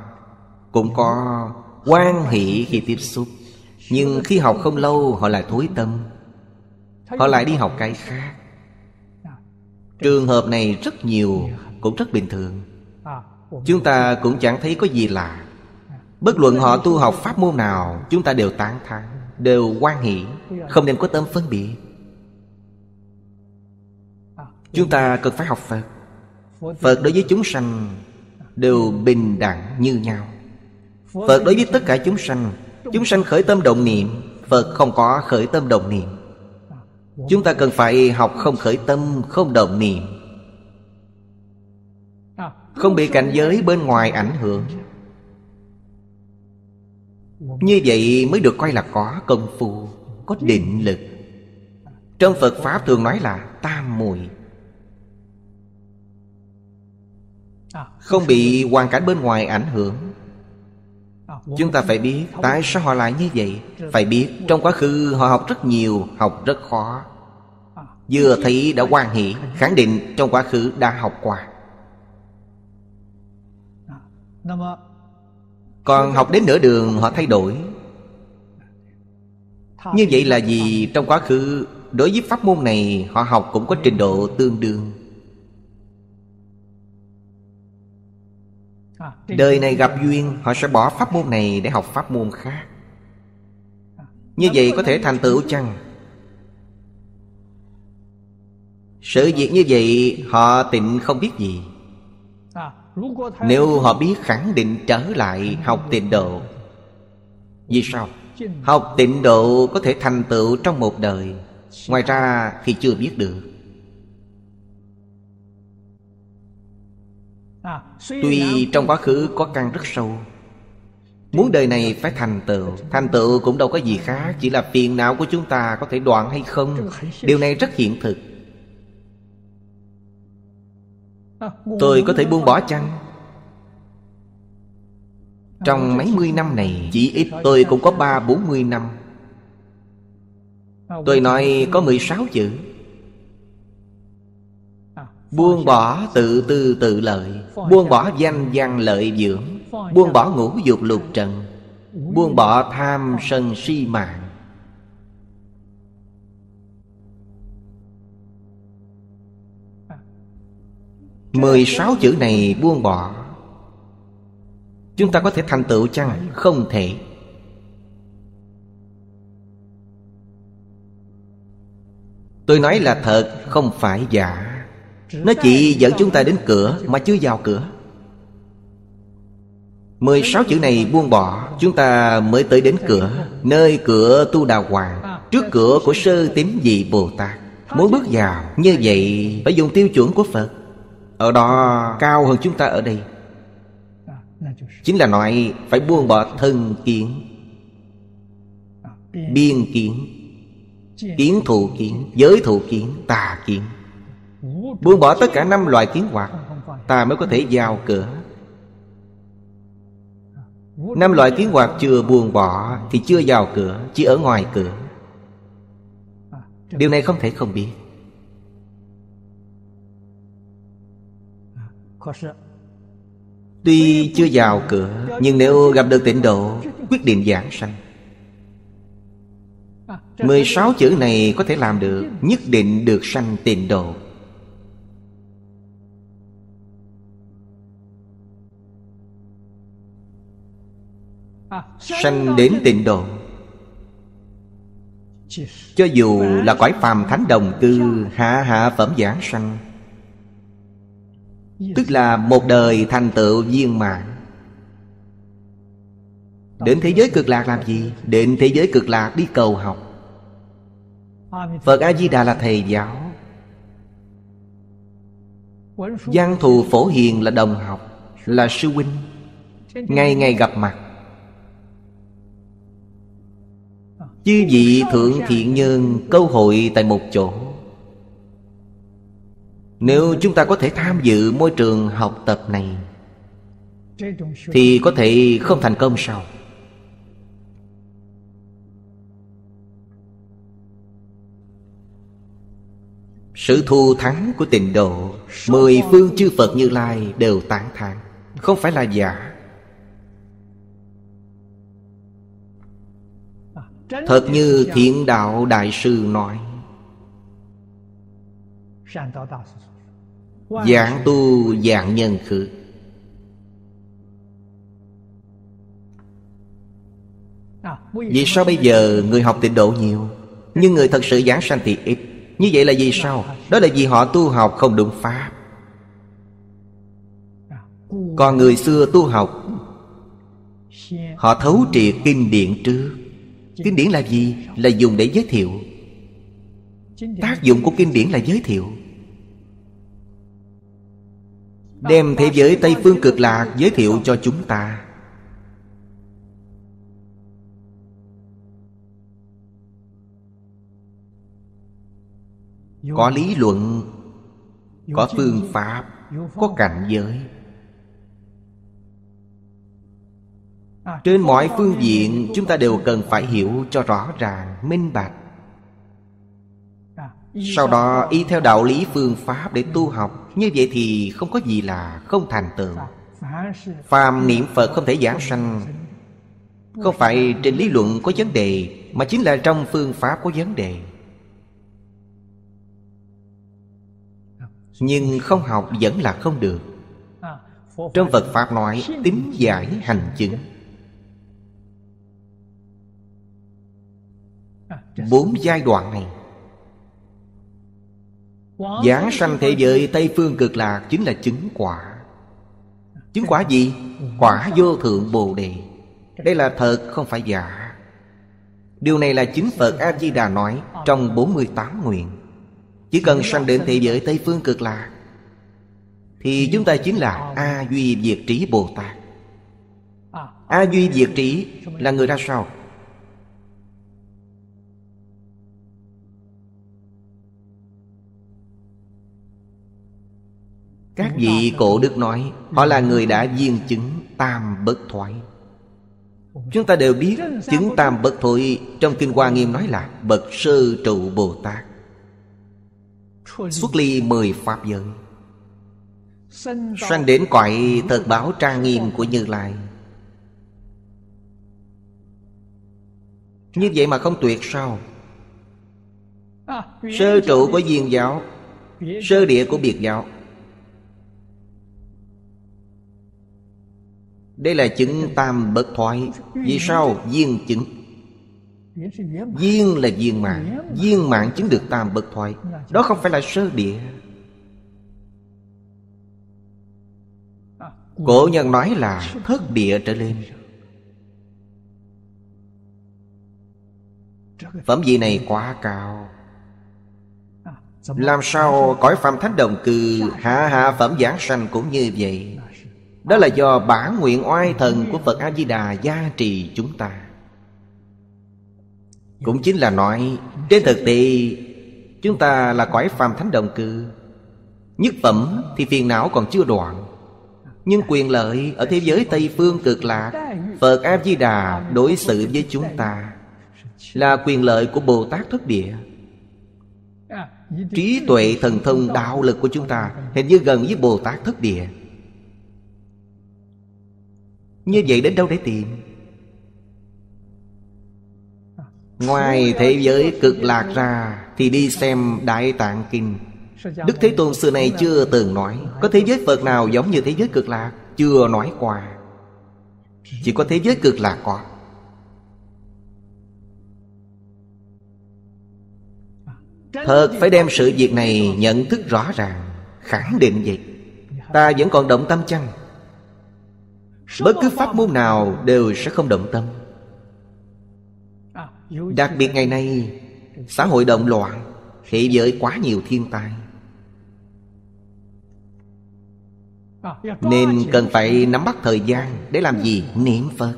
Cũng có quan hỷ khi tiếp xúc Nhưng khi học không lâu Họ lại thối tâm Họ lại đi học cái khác Trường hợp này rất nhiều Cũng rất bình thường Chúng ta cũng chẳng thấy có gì lạ Bất luận họ tu học pháp môn nào Chúng ta đều tán thán Đều quan hỷ Không nên có tâm phân biệt Chúng ta cần phải học Phật Phật đối với chúng sanh Đều bình đẳng như nhau Phật đối với tất cả chúng sanh Chúng sanh khởi tâm động niệm Phật không có khởi tâm đồng niệm Chúng ta cần phải học không khởi tâm Không động niệm Không bị cảnh giới bên ngoài ảnh hưởng Như vậy mới được coi là có công phu Có định lực Trong Phật Pháp thường nói là tam mùi Không bị hoàn cảnh bên ngoài ảnh hưởng Chúng ta phải biết tại sao họ lại như vậy Phải biết trong quá khứ họ học rất nhiều Học rất khó Vừa thấy đã quan hỷ Khẳng định trong quá khứ đã học qua Còn học đến nửa đường họ thay đổi Như vậy là gì trong quá khứ Đối với pháp môn này họ học cũng có trình độ tương đương đời này gặp duyên họ sẽ bỏ pháp môn này để học pháp môn khác như vậy có thể thành tựu chăng sự việc như vậy họ tịnh không biết gì nếu họ biết khẳng định trở lại học tịnh độ Vì sao? Học tịnh độ có thể thành tựu trong một đời Ngoài ra thì chưa biết được À, Tuy trong quá khứ có căn rất sâu Muốn đời này phải thành tựu Thành tựu cũng đâu có gì khác Chỉ là phiền não của chúng ta có thể đoạn hay không Điều này rất hiện thực à, Tôi có thể buông bỏ chăng à, Trong mấy mươi năm này Chỉ ít tôi cũng có ba bốn mươi năm Tôi nói có 16 chữ Buông bỏ tự tư tự lợi Buông bỏ danh văn lợi dưỡng Buông bỏ ngũ dục lục trần Buông bỏ tham sân si mạng Mười sáu chữ này buông bỏ Chúng ta có thể thành tựu chăng? Không thể Tôi nói là thật, không phải giả nó chỉ dẫn chúng ta đến cửa mà chưa vào cửa 16 chữ này buông bỏ Chúng ta mới tới đến cửa Nơi cửa tu đà hoàng Trước cửa của sơ tím dị Bồ Tát Muốn bước vào Như vậy phải dùng tiêu chuẩn của Phật Ở đó cao hơn chúng ta ở đây Chính là nói Phải buông bỏ thân kiến Biên kiến Kiến thụ kiến Giới thụ kiến Tà kiến buông bỏ tất cả năm loại kiến hoạt ta mới có thể vào cửa năm loại kiến hoạt chưa buông bỏ thì chưa vào cửa chỉ ở ngoài cửa điều này không thể không biết tuy chưa vào cửa nhưng nếu gặp được tịnh độ quyết định giảng sanh 16 chữ này có thể làm được Nhất định được sanh tịnh độ sanh đến tịnh độ cho dù là cõi phàm thánh đồng cư hạ hạ phẩm giảng sanh Tức là một đời thành tựu viên mạng Đến thế giới cực lạc làm gì? Đến thế giới cực lạc đi cầu học Phật A-di-đà là thầy giáo Giang thù phổ hiền là đồng học Là sư huynh Ngày ngày gặp mặt Chư vị thượng thiện nhân câu hội tại một chỗ Nếu chúng ta có thể tham dự môi trường học tập này Thì có thể không thành công sao Sự thù thắng của tình độ Mười phương chư Phật Như Lai đều tán thán Không phải là giả Thật như thiện đạo đại sư nói giảng tu dạng nhân khử Vì sao bây giờ người học tịnh độ nhiều Nhưng người thật sự giảng sanh thì ít Như vậy là vì sao? Đó là vì họ tu học không đúng pháp Còn người xưa tu học Họ thấu triệt kinh điển trước Kinh điển là gì? Là dùng để giới thiệu Tác dụng của kinh điển là giới thiệu Đem thế giới Tây Phương cực lạc giới thiệu cho chúng ta Có lý luận Có phương pháp Có cảnh giới trên mọi phương diện chúng ta đều cần phải hiểu cho rõ ràng minh bạch sau đó y theo đạo lý phương pháp để tu học Như vậy thì không có gì là không thành tựu Phàm niệm Phật không thể giảng sanh Không phải trên lý luận có vấn đề Mà chính là trong phương pháp có vấn đề Nhưng không học vẫn là không được Trong Phật Pháp nói tính giải hành chứng bốn giai đoạn này Giảng sanh thế giới Tây Phương cực lạc chính là chứng quả Chứng quả gì? Quả vô thượng Bồ Đề Đây là thật không phải giả Điều này là chính Phật A-di-đà nói Trong 48 nguyện Chỉ cần sanh đến thế giới Tây Phương cực lạc Thì chúng ta chính là A-duy diệt trí Bồ Tát A-duy diệt trí là người ra sao? Các vị cổ đức nói Họ là người đã viên chứng tam bất thoái Chúng ta đều biết Chứng tam bất thoái Trong Kinh Hoa Nghiêm nói là Bậc sơ trụ Bồ Tát Xuất ly mười Pháp giới Sang đến cõi thật báo trang nghiêm của Như Lai Như vậy mà không tuyệt sao à, Sơ trụ của diền giáo Sơ địa của biệt giáo Đây là chứng tam bất thoại Vì sao viên chứng Viên là viên mạng Viên mạng chứng được tam bậc thoại Đó không phải là sơ địa Cổ nhân nói là thất địa trở lên Phẩm vị này quá cao Làm sao cõi phạm thánh đồng cư Hạ hạ phẩm giảng sanh cũng như vậy đó là do bản nguyện oai thần của Phật A-di-đà gia trì chúng ta Cũng chính là nói Trên thực tế Chúng ta là cõi phàm thánh đồng cư Nhất phẩm thì phiền não còn chưa đoạn Nhưng quyền lợi ở thế giới Tây Phương cực lạc Phật A-di-đà đối xử với chúng ta Là quyền lợi của Bồ Tát Thất Địa Trí tuệ thần thông đạo lực của chúng ta Hình như gần với Bồ Tát Thất Địa như vậy đến đâu để tìm Ngoài thế giới cực lạc ra Thì đi xem Đại Tạng Kinh Đức Thế Tôn xưa này chưa từng nói Có thế giới Phật nào giống như thế giới cực lạc Chưa nói qua Chỉ có thế giới cực lạc có Thật phải đem sự việc này nhận thức rõ ràng Khẳng định vậy Ta vẫn còn động tâm chăng Bất cứ pháp môn nào đều sẽ không động tâm Đặc biệt ngày nay Xã hội động loạn Thế giới quá nhiều thiên tai Nên cần phải nắm bắt thời gian Để làm gì? Niệm Phật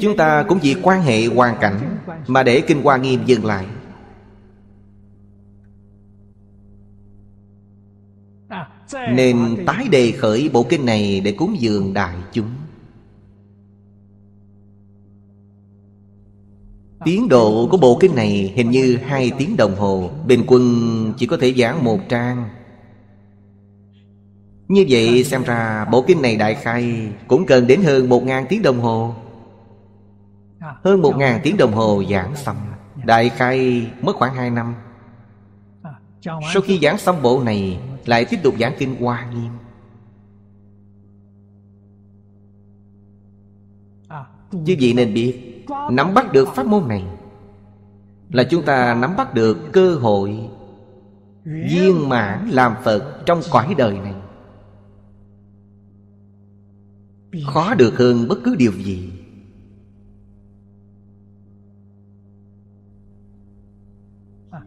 Chúng ta cũng vì quan hệ hoàn cảnh Mà để Kinh Hoa Nghiêm dừng lại Nên tái đề khởi bộ kinh này để cúng dường đại chúng Tiến độ của bộ kinh này hình như hai tiếng đồng hồ Bình quân chỉ có thể giảng một trang Như vậy xem ra bộ kinh này đại khai Cũng cần đến hơn một ngàn tiếng đồng hồ Hơn một ngàn tiếng đồng hồ giảng xong Đại khai mất khoảng hai năm Sau khi giảng xong bộ này lại tiếp tục giảng kinh hoa nghiêm chứ vị nên biết nắm bắt được pháp môn này là chúng ta nắm bắt được cơ hội viên mãn làm phật trong cõi đời này khó được hơn bất cứ điều gì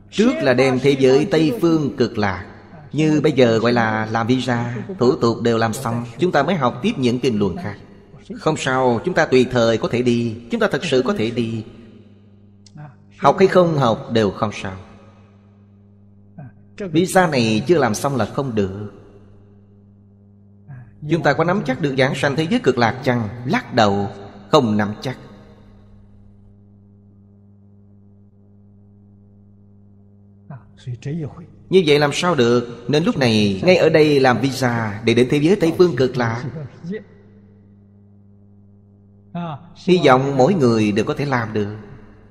trước là đem thế giới tây phương cực lạc như bây giờ gọi là làm visa Thủ tục đều làm xong Chúng ta mới học tiếp những kinh luận khác Không sao chúng ta tùy thời có thể đi Chúng ta thật sự có thể đi Học hay không học đều không sao Visa này chưa làm xong là không được Chúng ta có nắm chắc được giảng sanh thế giới cực lạc chăng? Lắc đầu, không nắm chắc như vậy làm sao được Nên lúc này ngay ở đây làm visa Để đến thế giới Tây Phương cực lạc Hy vọng mỗi người đều có thể làm được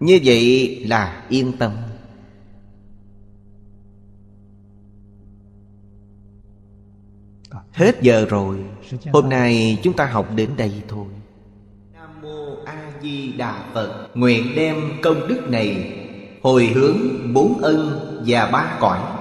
Như vậy là yên tâm Hết giờ rồi Hôm nay chúng ta học đến đây thôi Nam Mô A Di Đà Phật Nguyện đem công đức này Hồi hướng bốn ân và ba cõi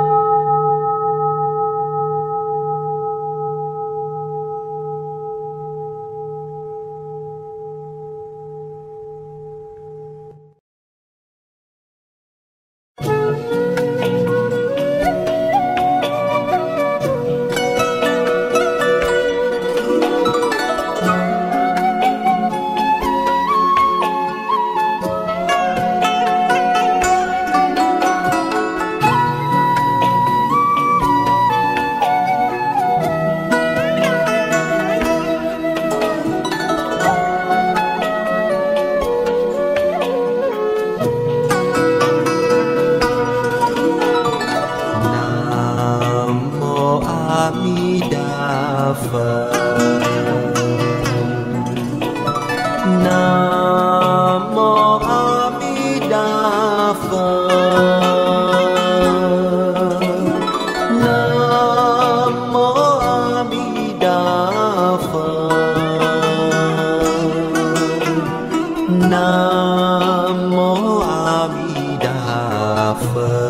But.